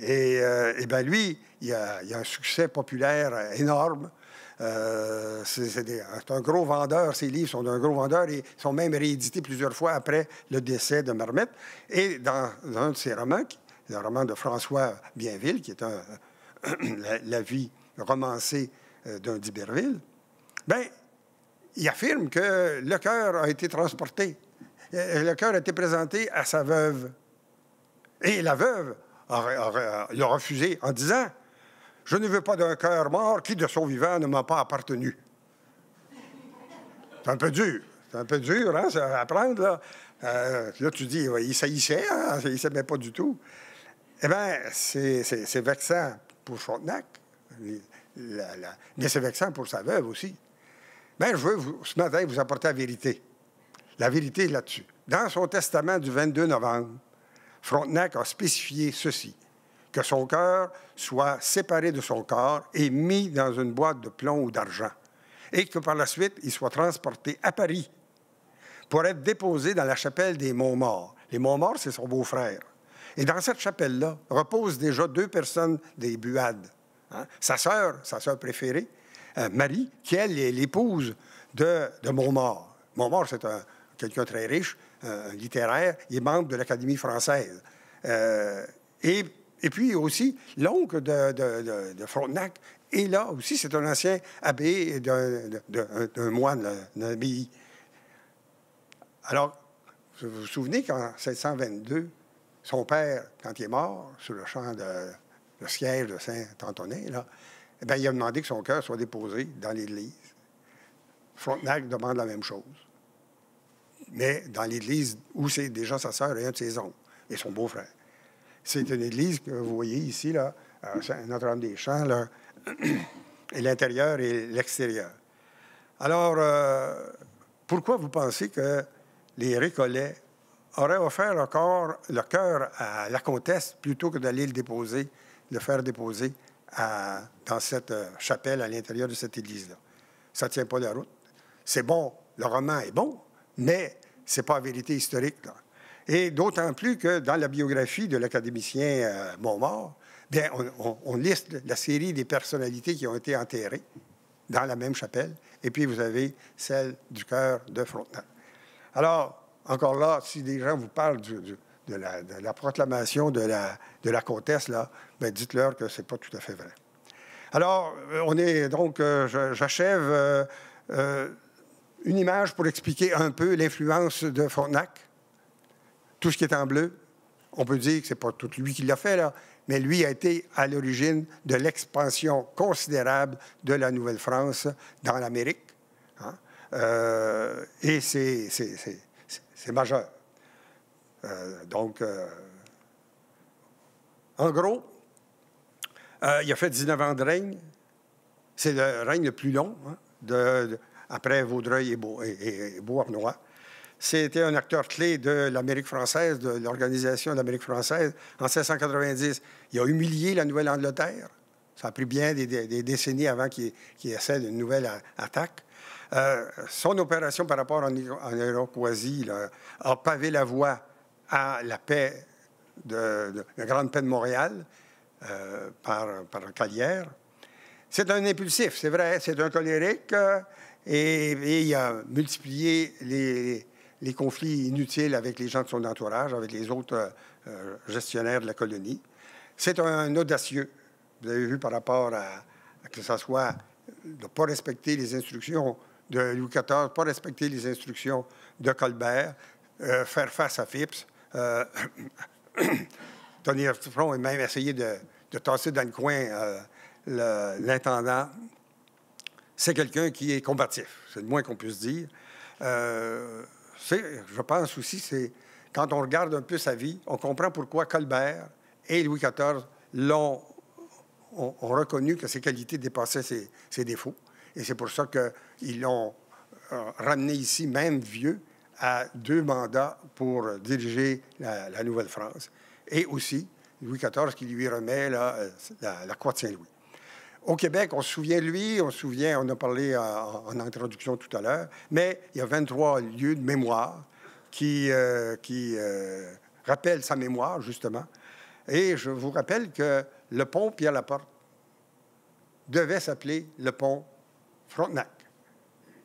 Et, euh, ben lui, il a, a, un succès populaire énorme. Euh, c'est un gros vendeur, ses livres sont d'un gros vendeur et sont même réédités plusieurs fois après le décès de Marmette. Et dans, un de ses romans, le roman de François Bienville, qui est la, vie romancée euh, d'un d'Iberville, ben il affirme que le cœur a été transporté. Le cœur a été présenté à sa veuve. Et la veuve a refusé en disant Je ne veux pas d'un cœur mort qui, de son vivant, ne m'a pas appartenu. C'est un peu dur. C'est un peu dur, hein, à prendre, là. Euh, là, tu dis, il sait, hein, il ne s'aimait pas du tout. Eh bien, c'est vexant pour Frontenac, la, mais c'est vexant pour sa veuve aussi. Bien, je veux, ce matin, vous apporter la vérité. La vérité là-dessus. Dans son testament du 22 novembre, Frontenac a spécifié ceci que son cœur soit séparé de son corps et mis dans une boîte de plomb ou d'argent, et que par la suite il soit transporté à Paris pour être déposé dans la chapelle des Montmorts. Les Montmorts, c'est son beau-frère. Et dans cette chapelle-là reposent déjà deux personnes des Buades. Hein, sa sœur, sa sœur préférée, euh, Marie, qui, est l'épouse de, de Montmort. Montmort, c'est quelqu'un très riche, euh, littéraire, il est membre de l'Académie française. Euh, et et puis aussi, l'oncle de, Frontenac est là aussi. C'est un ancien abbé d'un moine, d'un abbaye. Alors, vous vous souvenez qu'en 722, son père, quand il est mort, sur le champ de le siège de Saint-Antonin, là, eh il a demandé que son cœur soit déposé dans l'église. Frontenac demande la même chose mais dans l'église où c'est déjà sa sœur et un de ses oncles et son beau-frère. C'est une église que vous voyez ici, là, Notre-Dame-des-Champs, là, et l'intérieur et l'extérieur. Alors, euh, pourquoi vous pensez que les récollets auraient offert le, le cœur à la comtesse plutôt que d'aller le déposer, le faire déposer dans cette euh, chapelle à l'intérieur de cette église-là? Ça ne tient pas la route. C'est bon, le roman est bon, mais ce n'est pas vérité historique. Et d'autant plus que dans la biographie de l'académicien euh, Montmort, ben, on, liste la série des personnalités qui ont été enterrées dans la même chapelle, et puis vous avez celle du cœur de Frontenac. Alors, encore là, si des gens vous parlent de, la, proclamation de la, comtesse, là, ben, dites-leur que ce n'est pas tout à fait vrai. Alors, euh, on est donc, euh, j'achève euh, une image pour expliquer un peu l'influence de Frontenac. Tout ce qui est en bleu, on peut dire que ce n'est pas tout lui qui l'a fait, là, mais lui a été à l'origine de l'expansion considérable de la Nouvelle-France dans l'Amérique. Hein. Euh, et c'est majeur. Euh, donc, euh, en gros, il a fait 19 ans de règne. C'est le règne le plus long hein, de après Vaudreuil et, Beau, et, Beauharnois. C'était un acteur clé de l'Amérique française, de l'Organisation de l'Amérique française. En 1690, il a humilié la Nouvelle-Angleterre. Ça a pris bien des, décennies avant qu'il essaie une nouvelle attaque. Euh, son opération par rapport en, europe a pavé la voie à la paix de, la Grande Paix de Montréal euh, par, par Calière. C'est un impulsif, c'est vrai, c'est un colérique. Euh, et, il a multiplié les, conflits inutiles avec les gens de son entourage, avec les autres euh, euh, gestionnaires de la colonie. C'est un audacieux, vous avez vu par rapport à, que ce soit de ne pas respecter les instructions de Louis XIV, pas respecter les instructions de Colbert, euh, faire face à Phipps, Tony tenir front et même essayer de, de tasser dans le coin l'intendant c'est quelqu'un qui est combatif. C'est le moins qu'on puisse dire. Euh, je pense aussi, c'est quand on regarde un peu sa vie, on comprend pourquoi Colbert et Louis XIV l'ont ont, reconnu que ses qualités dépassaient ses, défauts. Et c'est pour ça qu'ils l'ont euh, ramené ici, même vieux, à deux mandats pour diriger la, Nouvelle-France. Et aussi, Louis XIV qui lui remet la, la Croix de Saint-Louis. Au Québec, on se souvient lui, on souvient, on a parlé euh, en, introduction tout à l'heure, mais il y a 23 lieux de mémoire qui, euh, qui euh, rappellent sa mémoire, justement. Et je vous rappelle que le pont Pierre-Laporte devait s'appeler le pont Frontenac.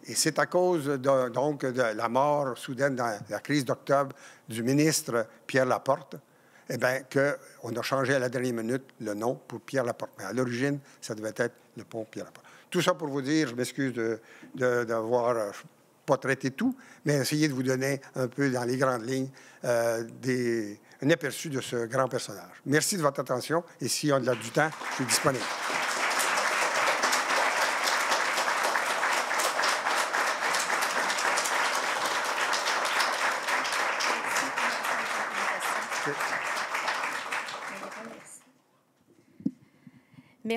Et c'est à cause donc de la mort soudaine dans la crise d'octobre du ministre Pierre Laporte eh bien, qu'on a changé à la dernière minute le nom pour Pierre Laporte. Mais à l'origine, ça devait être le pont Pierre Laporte. Tout ça pour vous dire, je m'excuse d'avoir de, euh, pas traité tout, mais essayer de vous donner un peu dans les grandes lignes euh, des, un aperçu de ce grand personnage. Merci de votre attention et si on a du temps, je suis disponible.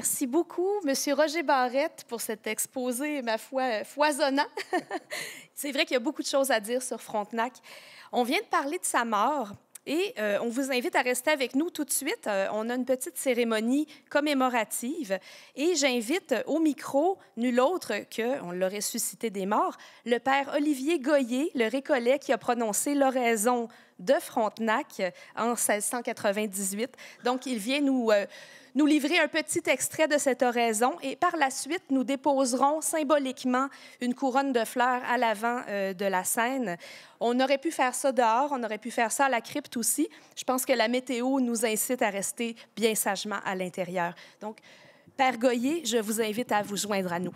Merci beaucoup, Monsieur Roger Barrette, pour cet exposé, ma foi, foisonnant. C'est vrai qu'il y a beaucoup de choses à dire sur Frontenac. On vient de parler de sa mort. Et euh, on vous invite à rester avec nous tout de suite. Euh, on a une petite cérémonie commémorative. Et j'invite au micro nul autre que, on l'aurait suscité des morts, le père Olivier Goyer, le récollet qui a prononcé l'oraison de Frontenac en 1698. Donc, il vient nous, euh, nous livrer un petit extrait de cette oraison et par la suite, nous déposerons symboliquement une couronne de fleurs à l'avant euh, de la scène. On aurait pu faire ça dehors, on aurait pu faire ça à la crypte aussi. Je pense que la météo nous incite à rester bien sagement à l'intérieur. Donc, Père Goyer, je vous invite à vous joindre à nous.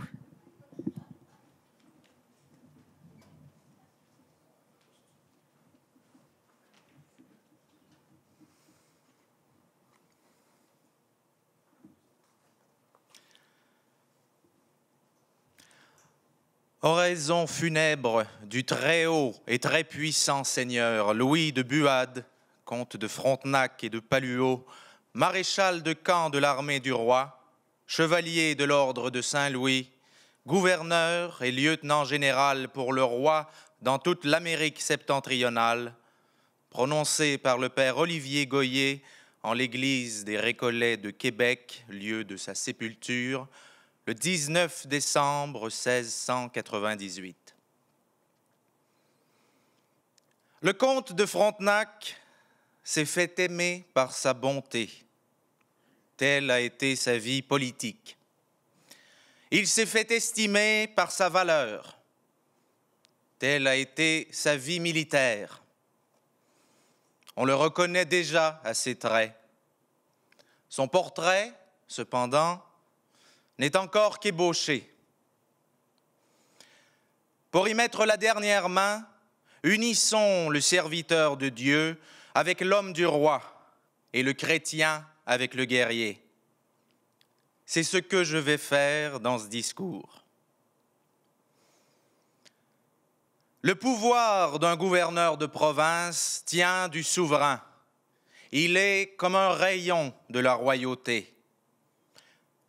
Oraison funèbre du très haut et très puissant Seigneur Louis de Buade, comte de Frontenac et de Paluau, maréchal de camp de l'armée du roi, chevalier de l'ordre de Saint-Louis, gouverneur et lieutenant général pour le roi dans toute l'Amérique septentrionale, prononcé par le père Olivier Goyer en l'église des Récollets de Québec, lieu de sa sépulture, le 19 décembre 1698. Le comte de Frontenac s'est fait aimer par sa bonté. Telle a été sa vie politique. Il s'est fait estimer par sa valeur. Telle a été sa vie militaire. On le reconnaît déjà à ses traits. Son portrait, cependant, n'est encore qu'ébauché. Pour y mettre la dernière main, unissons le serviteur de Dieu avec l'homme du roi et le chrétien avec le guerrier. C'est ce que je vais faire dans ce discours. Le pouvoir d'un gouverneur de province tient du souverain. Il est comme un rayon de la royauté.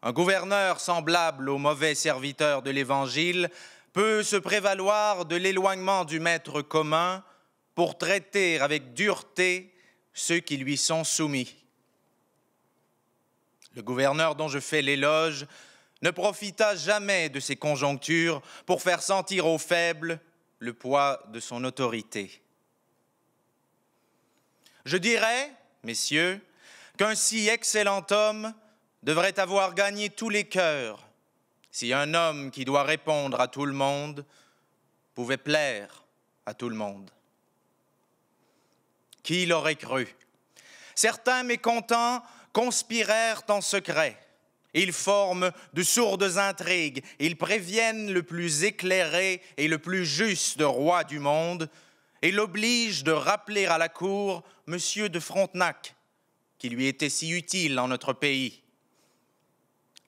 Un gouverneur semblable au mauvais serviteur de l'Évangile peut se prévaloir de l'éloignement du maître commun pour traiter avec dureté ceux qui lui sont soumis. Le gouverneur dont je fais l'éloge ne profita jamais de ces conjonctures pour faire sentir aux faibles le poids de son autorité. Je dirais, messieurs, qu'un si excellent homme devrait avoir gagné tous les cœurs si un homme qui doit répondre à tout le monde pouvait plaire à tout le monde. Qui l'aurait cru Certains mécontents conspirèrent en secret. Ils forment de sourdes intrigues. Ils préviennent le plus éclairé et le plus juste roi du monde et l'obligent de rappeler à la cour Monsieur de Frontenac, qui lui était si utile en notre pays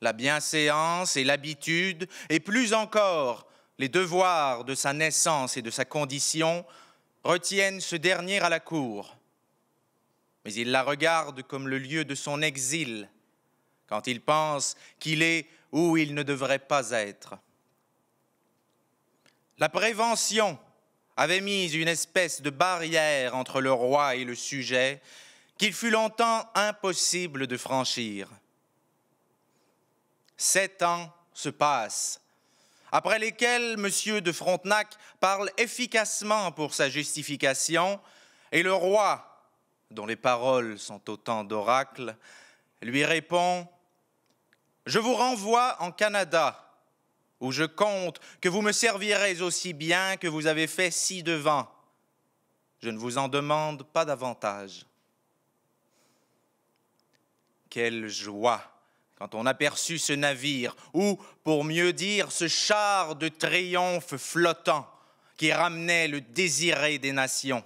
la bienséance et l'habitude, et plus encore les devoirs de sa naissance et de sa condition, retiennent ce dernier à la cour. Mais il la regarde comme le lieu de son exil, quand il pense qu'il est où il ne devrait pas être. La prévention avait mis une espèce de barrière entre le roi et le sujet qu'il fut longtemps impossible de franchir. Sept ans se passent, après lesquels M. de Frontenac parle efficacement pour sa justification, et le roi, dont les paroles sont autant d'oracles, lui répond Je vous renvoie en Canada, où je compte que vous me servirez aussi bien que vous avez fait ci-devant. Je ne vous en demande pas davantage. Quelle joie quand on aperçut ce navire, ou, pour mieux dire, ce char de triomphe flottant qui ramenait le désiré des nations.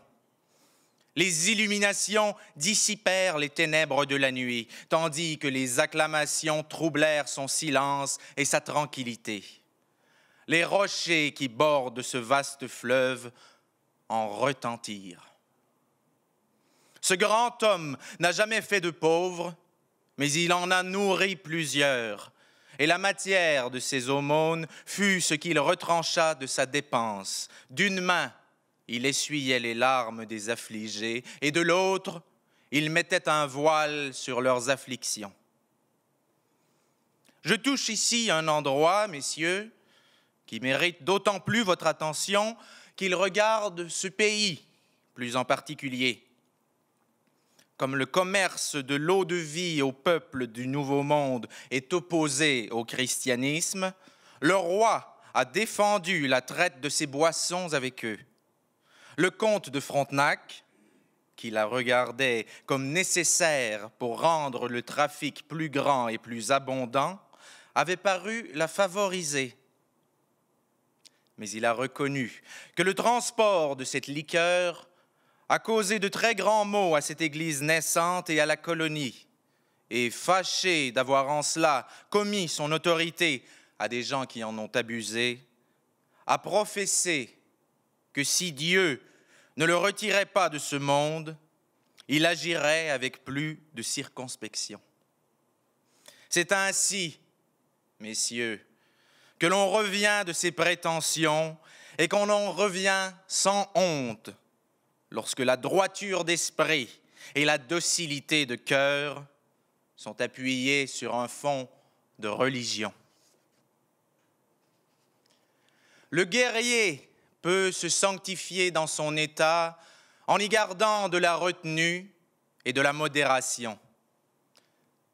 Les illuminations dissipèrent les ténèbres de la nuit, tandis que les acclamations troublèrent son silence et sa tranquillité. Les rochers qui bordent ce vaste fleuve en retentirent. Ce grand homme n'a jamais fait de pauvres, mais il en a nourri plusieurs. Et la matière de ses aumônes fut ce qu'il retrancha de sa dépense. D'une main, il essuyait les larmes des affligés, et de l'autre, il mettait un voile sur leurs afflictions. Je touche ici un endroit, messieurs, qui mérite d'autant plus votre attention qu'il regarde ce pays, plus en particulier, comme le commerce de l'eau de vie au peuple du Nouveau Monde est opposé au christianisme, le roi a défendu la traite de ses boissons avec eux. Le comte de Frontenac, qui la regardait comme nécessaire pour rendre le trafic plus grand et plus abondant, avait paru la favoriser. Mais il a reconnu que le transport de cette liqueur a causé de très grands maux à cette Église naissante et à la colonie, et fâché d'avoir en cela commis son autorité à des gens qui en ont abusé, a professé que si Dieu ne le retirait pas de ce monde, il agirait avec plus de circonspection. C'est ainsi, messieurs, que l'on revient de ses prétentions et qu'on en revient sans honte lorsque la droiture d'esprit et la docilité de cœur sont appuyées sur un fond de religion. Le guerrier peut se sanctifier dans son état en y gardant de la retenue et de la modération.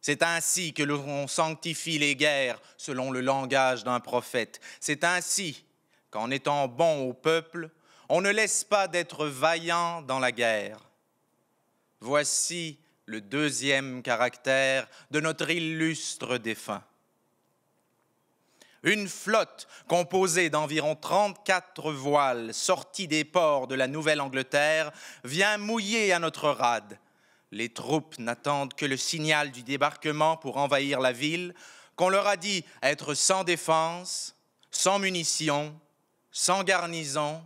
C'est ainsi que l'on sanctifie les guerres selon le langage d'un prophète. C'est ainsi qu'en étant bon au peuple, on ne laisse pas d'être vaillant dans la guerre. Voici le deuxième caractère de notre illustre défunt. Une flotte composée d'environ 34 voiles sorties des ports de la Nouvelle-Angleterre vient mouiller à notre rade. Les troupes n'attendent que le signal du débarquement pour envahir la ville, qu'on leur a dit être sans défense, sans munitions, sans garnison,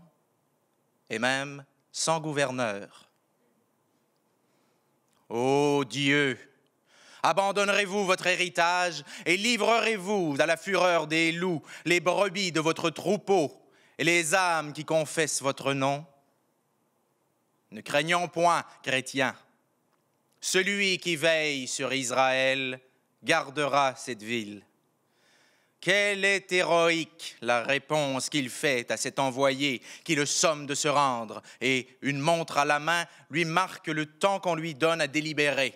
et même sans gouverneur. Ô Dieu, abandonnerez-vous votre héritage et livrerez-vous à la fureur des loups les brebis de votre troupeau et les âmes qui confessent votre nom Ne craignons point, chrétiens. Celui qui veille sur Israël gardera cette ville. Quelle est héroïque la réponse qu'il fait à cet envoyé qui le somme de se rendre et, une montre à la main, lui marque le temps qu'on lui donne à délibérer.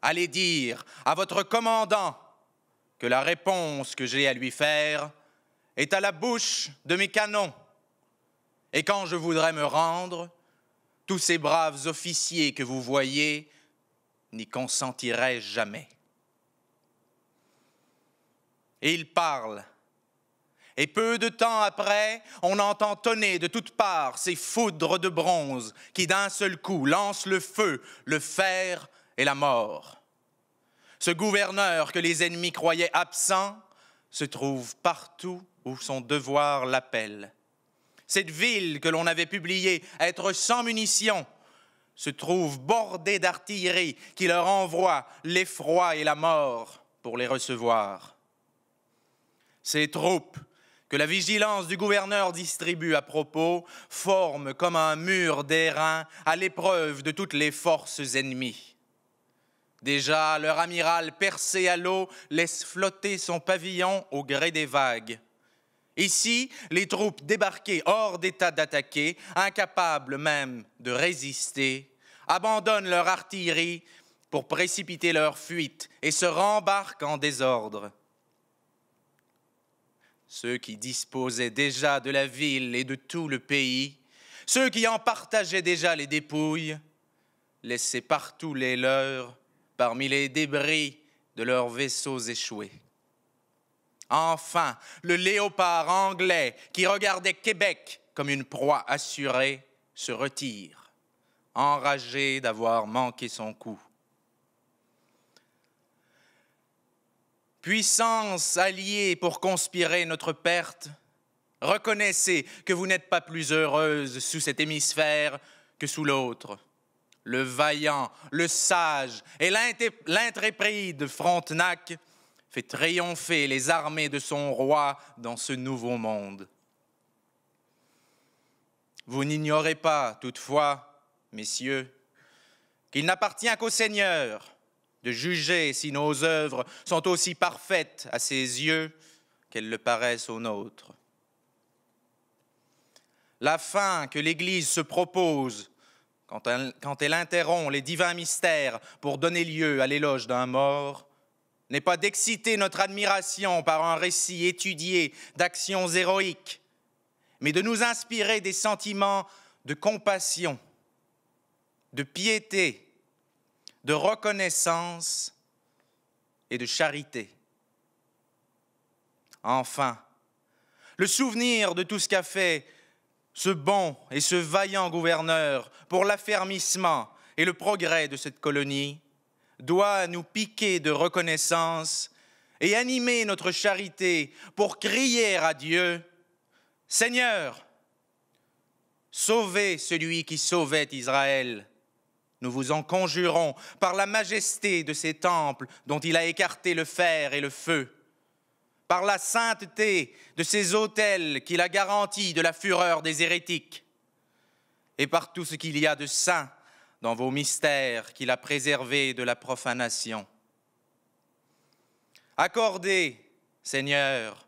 Allez dire à votre commandant que la réponse que j'ai à lui faire est à la bouche de mes canons. Et quand je voudrais me rendre, tous ces braves officiers que vous voyez n'y consentiraient jamais et il parle. Et peu de temps après, on entend tonner de toutes parts ces foudres de bronze qui d'un seul coup lancent le feu, le fer et la mort. Ce gouverneur que les ennemis croyaient absent se trouve partout où son devoir l'appelle. Cette ville que l'on avait publiée être sans munitions se trouve bordée d'artillerie qui leur envoie l'effroi et la mort pour les recevoir. Ces troupes que la vigilance du gouverneur distribue à propos forment comme un mur d'airain à l'épreuve de toutes les forces ennemies. Déjà, leur amiral percé à l'eau laisse flotter son pavillon au gré des vagues. Ici, les troupes débarquées hors d'état d'attaquer, incapables même de résister, abandonnent leur artillerie pour précipiter leur fuite et se rembarquent en désordre ceux qui disposaient déjà de la ville et de tout le pays, ceux qui en partageaient déjà les dépouilles, laissaient partout les leurs parmi les débris de leurs vaisseaux échoués. Enfin, le léopard anglais qui regardait Québec comme une proie assurée se retire, enragé d'avoir manqué son coup. puissance alliée pour conspirer notre perte, reconnaissez que vous n'êtes pas plus heureuse sous cet hémisphère que sous l'autre. Le vaillant, le sage et de Frontenac fait triompher les armées de son roi dans ce nouveau monde. Vous n'ignorez pas, toutefois, messieurs, qu'il n'appartient qu'au Seigneur de juger si nos œuvres sont aussi parfaites à ses yeux qu'elles le paraissent aux nôtres. La fin que l'Église se propose quand elle, quand elle, interrompt les divins mystères pour donner lieu à l'éloge d'un mort n'est pas d'exciter notre admiration par un récit étudié d'actions héroïques, mais de nous inspirer des sentiments de compassion, de piété de reconnaissance et de charité. Enfin, le souvenir de tout ce qu'a fait ce bon et ce vaillant gouverneur pour l'affermissement et le progrès de cette colonie doit nous piquer de reconnaissance et animer notre charité pour crier à Dieu, Seigneur, sauvez celui qui sauvait Israël nous vous en conjurons par la majesté de ces temples dont il a écarté le fer et le feu, par la sainteté de ces autels qu'il a garantis de la fureur des hérétiques, et par tout ce qu'il y a de saint dans vos mystères qu'il a préservé de la profanation. Accordez, Seigneur,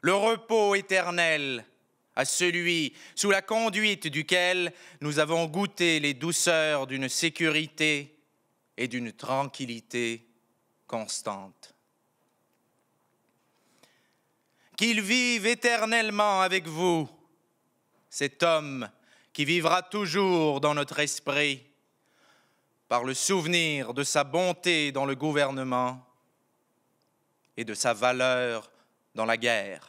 le repos éternel à celui sous la conduite duquel nous avons goûté les douceurs d'une sécurité et d'une tranquillité constante. Qu'il vive éternellement avec vous, cet homme qui vivra toujours dans notre esprit par le souvenir de sa bonté dans le gouvernement et de sa valeur dans la guerre.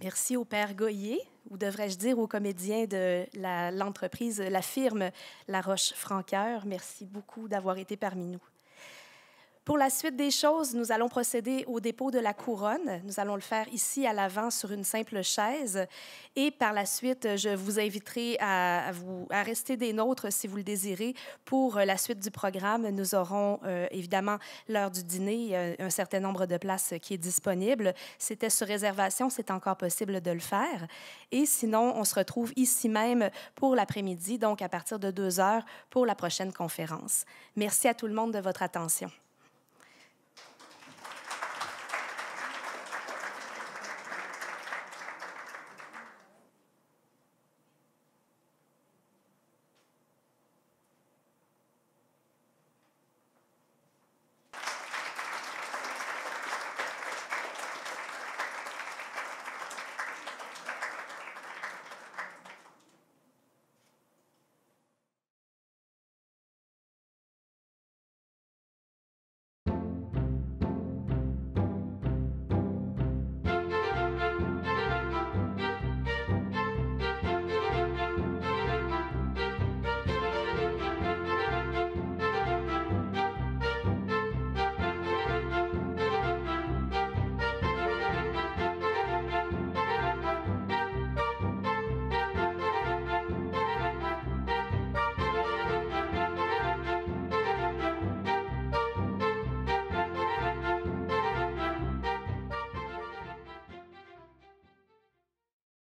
Merci au père Goyer, ou devrais-je dire au comédien de l'entreprise, la, firme La roche francoeur Merci beaucoup d'avoir été parmi nous. Pour la suite des choses, nous allons procéder au dépôt de la couronne. Nous allons le faire ici à l'avant sur une simple chaise. Et par la suite, je vous inviterai à, vous, à rester des nôtres si vous le désirez. Pour euh, la suite du programme, nous aurons euh, évidemment l'heure du dîner, euh, un certain nombre de places qui est disponible. C'était sur réservation, c'est encore possible de le faire. Et sinon, on se retrouve ici même pour l'après-midi, donc à partir de 2 heures pour la prochaine conférence. Merci à tout le monde de votre attention.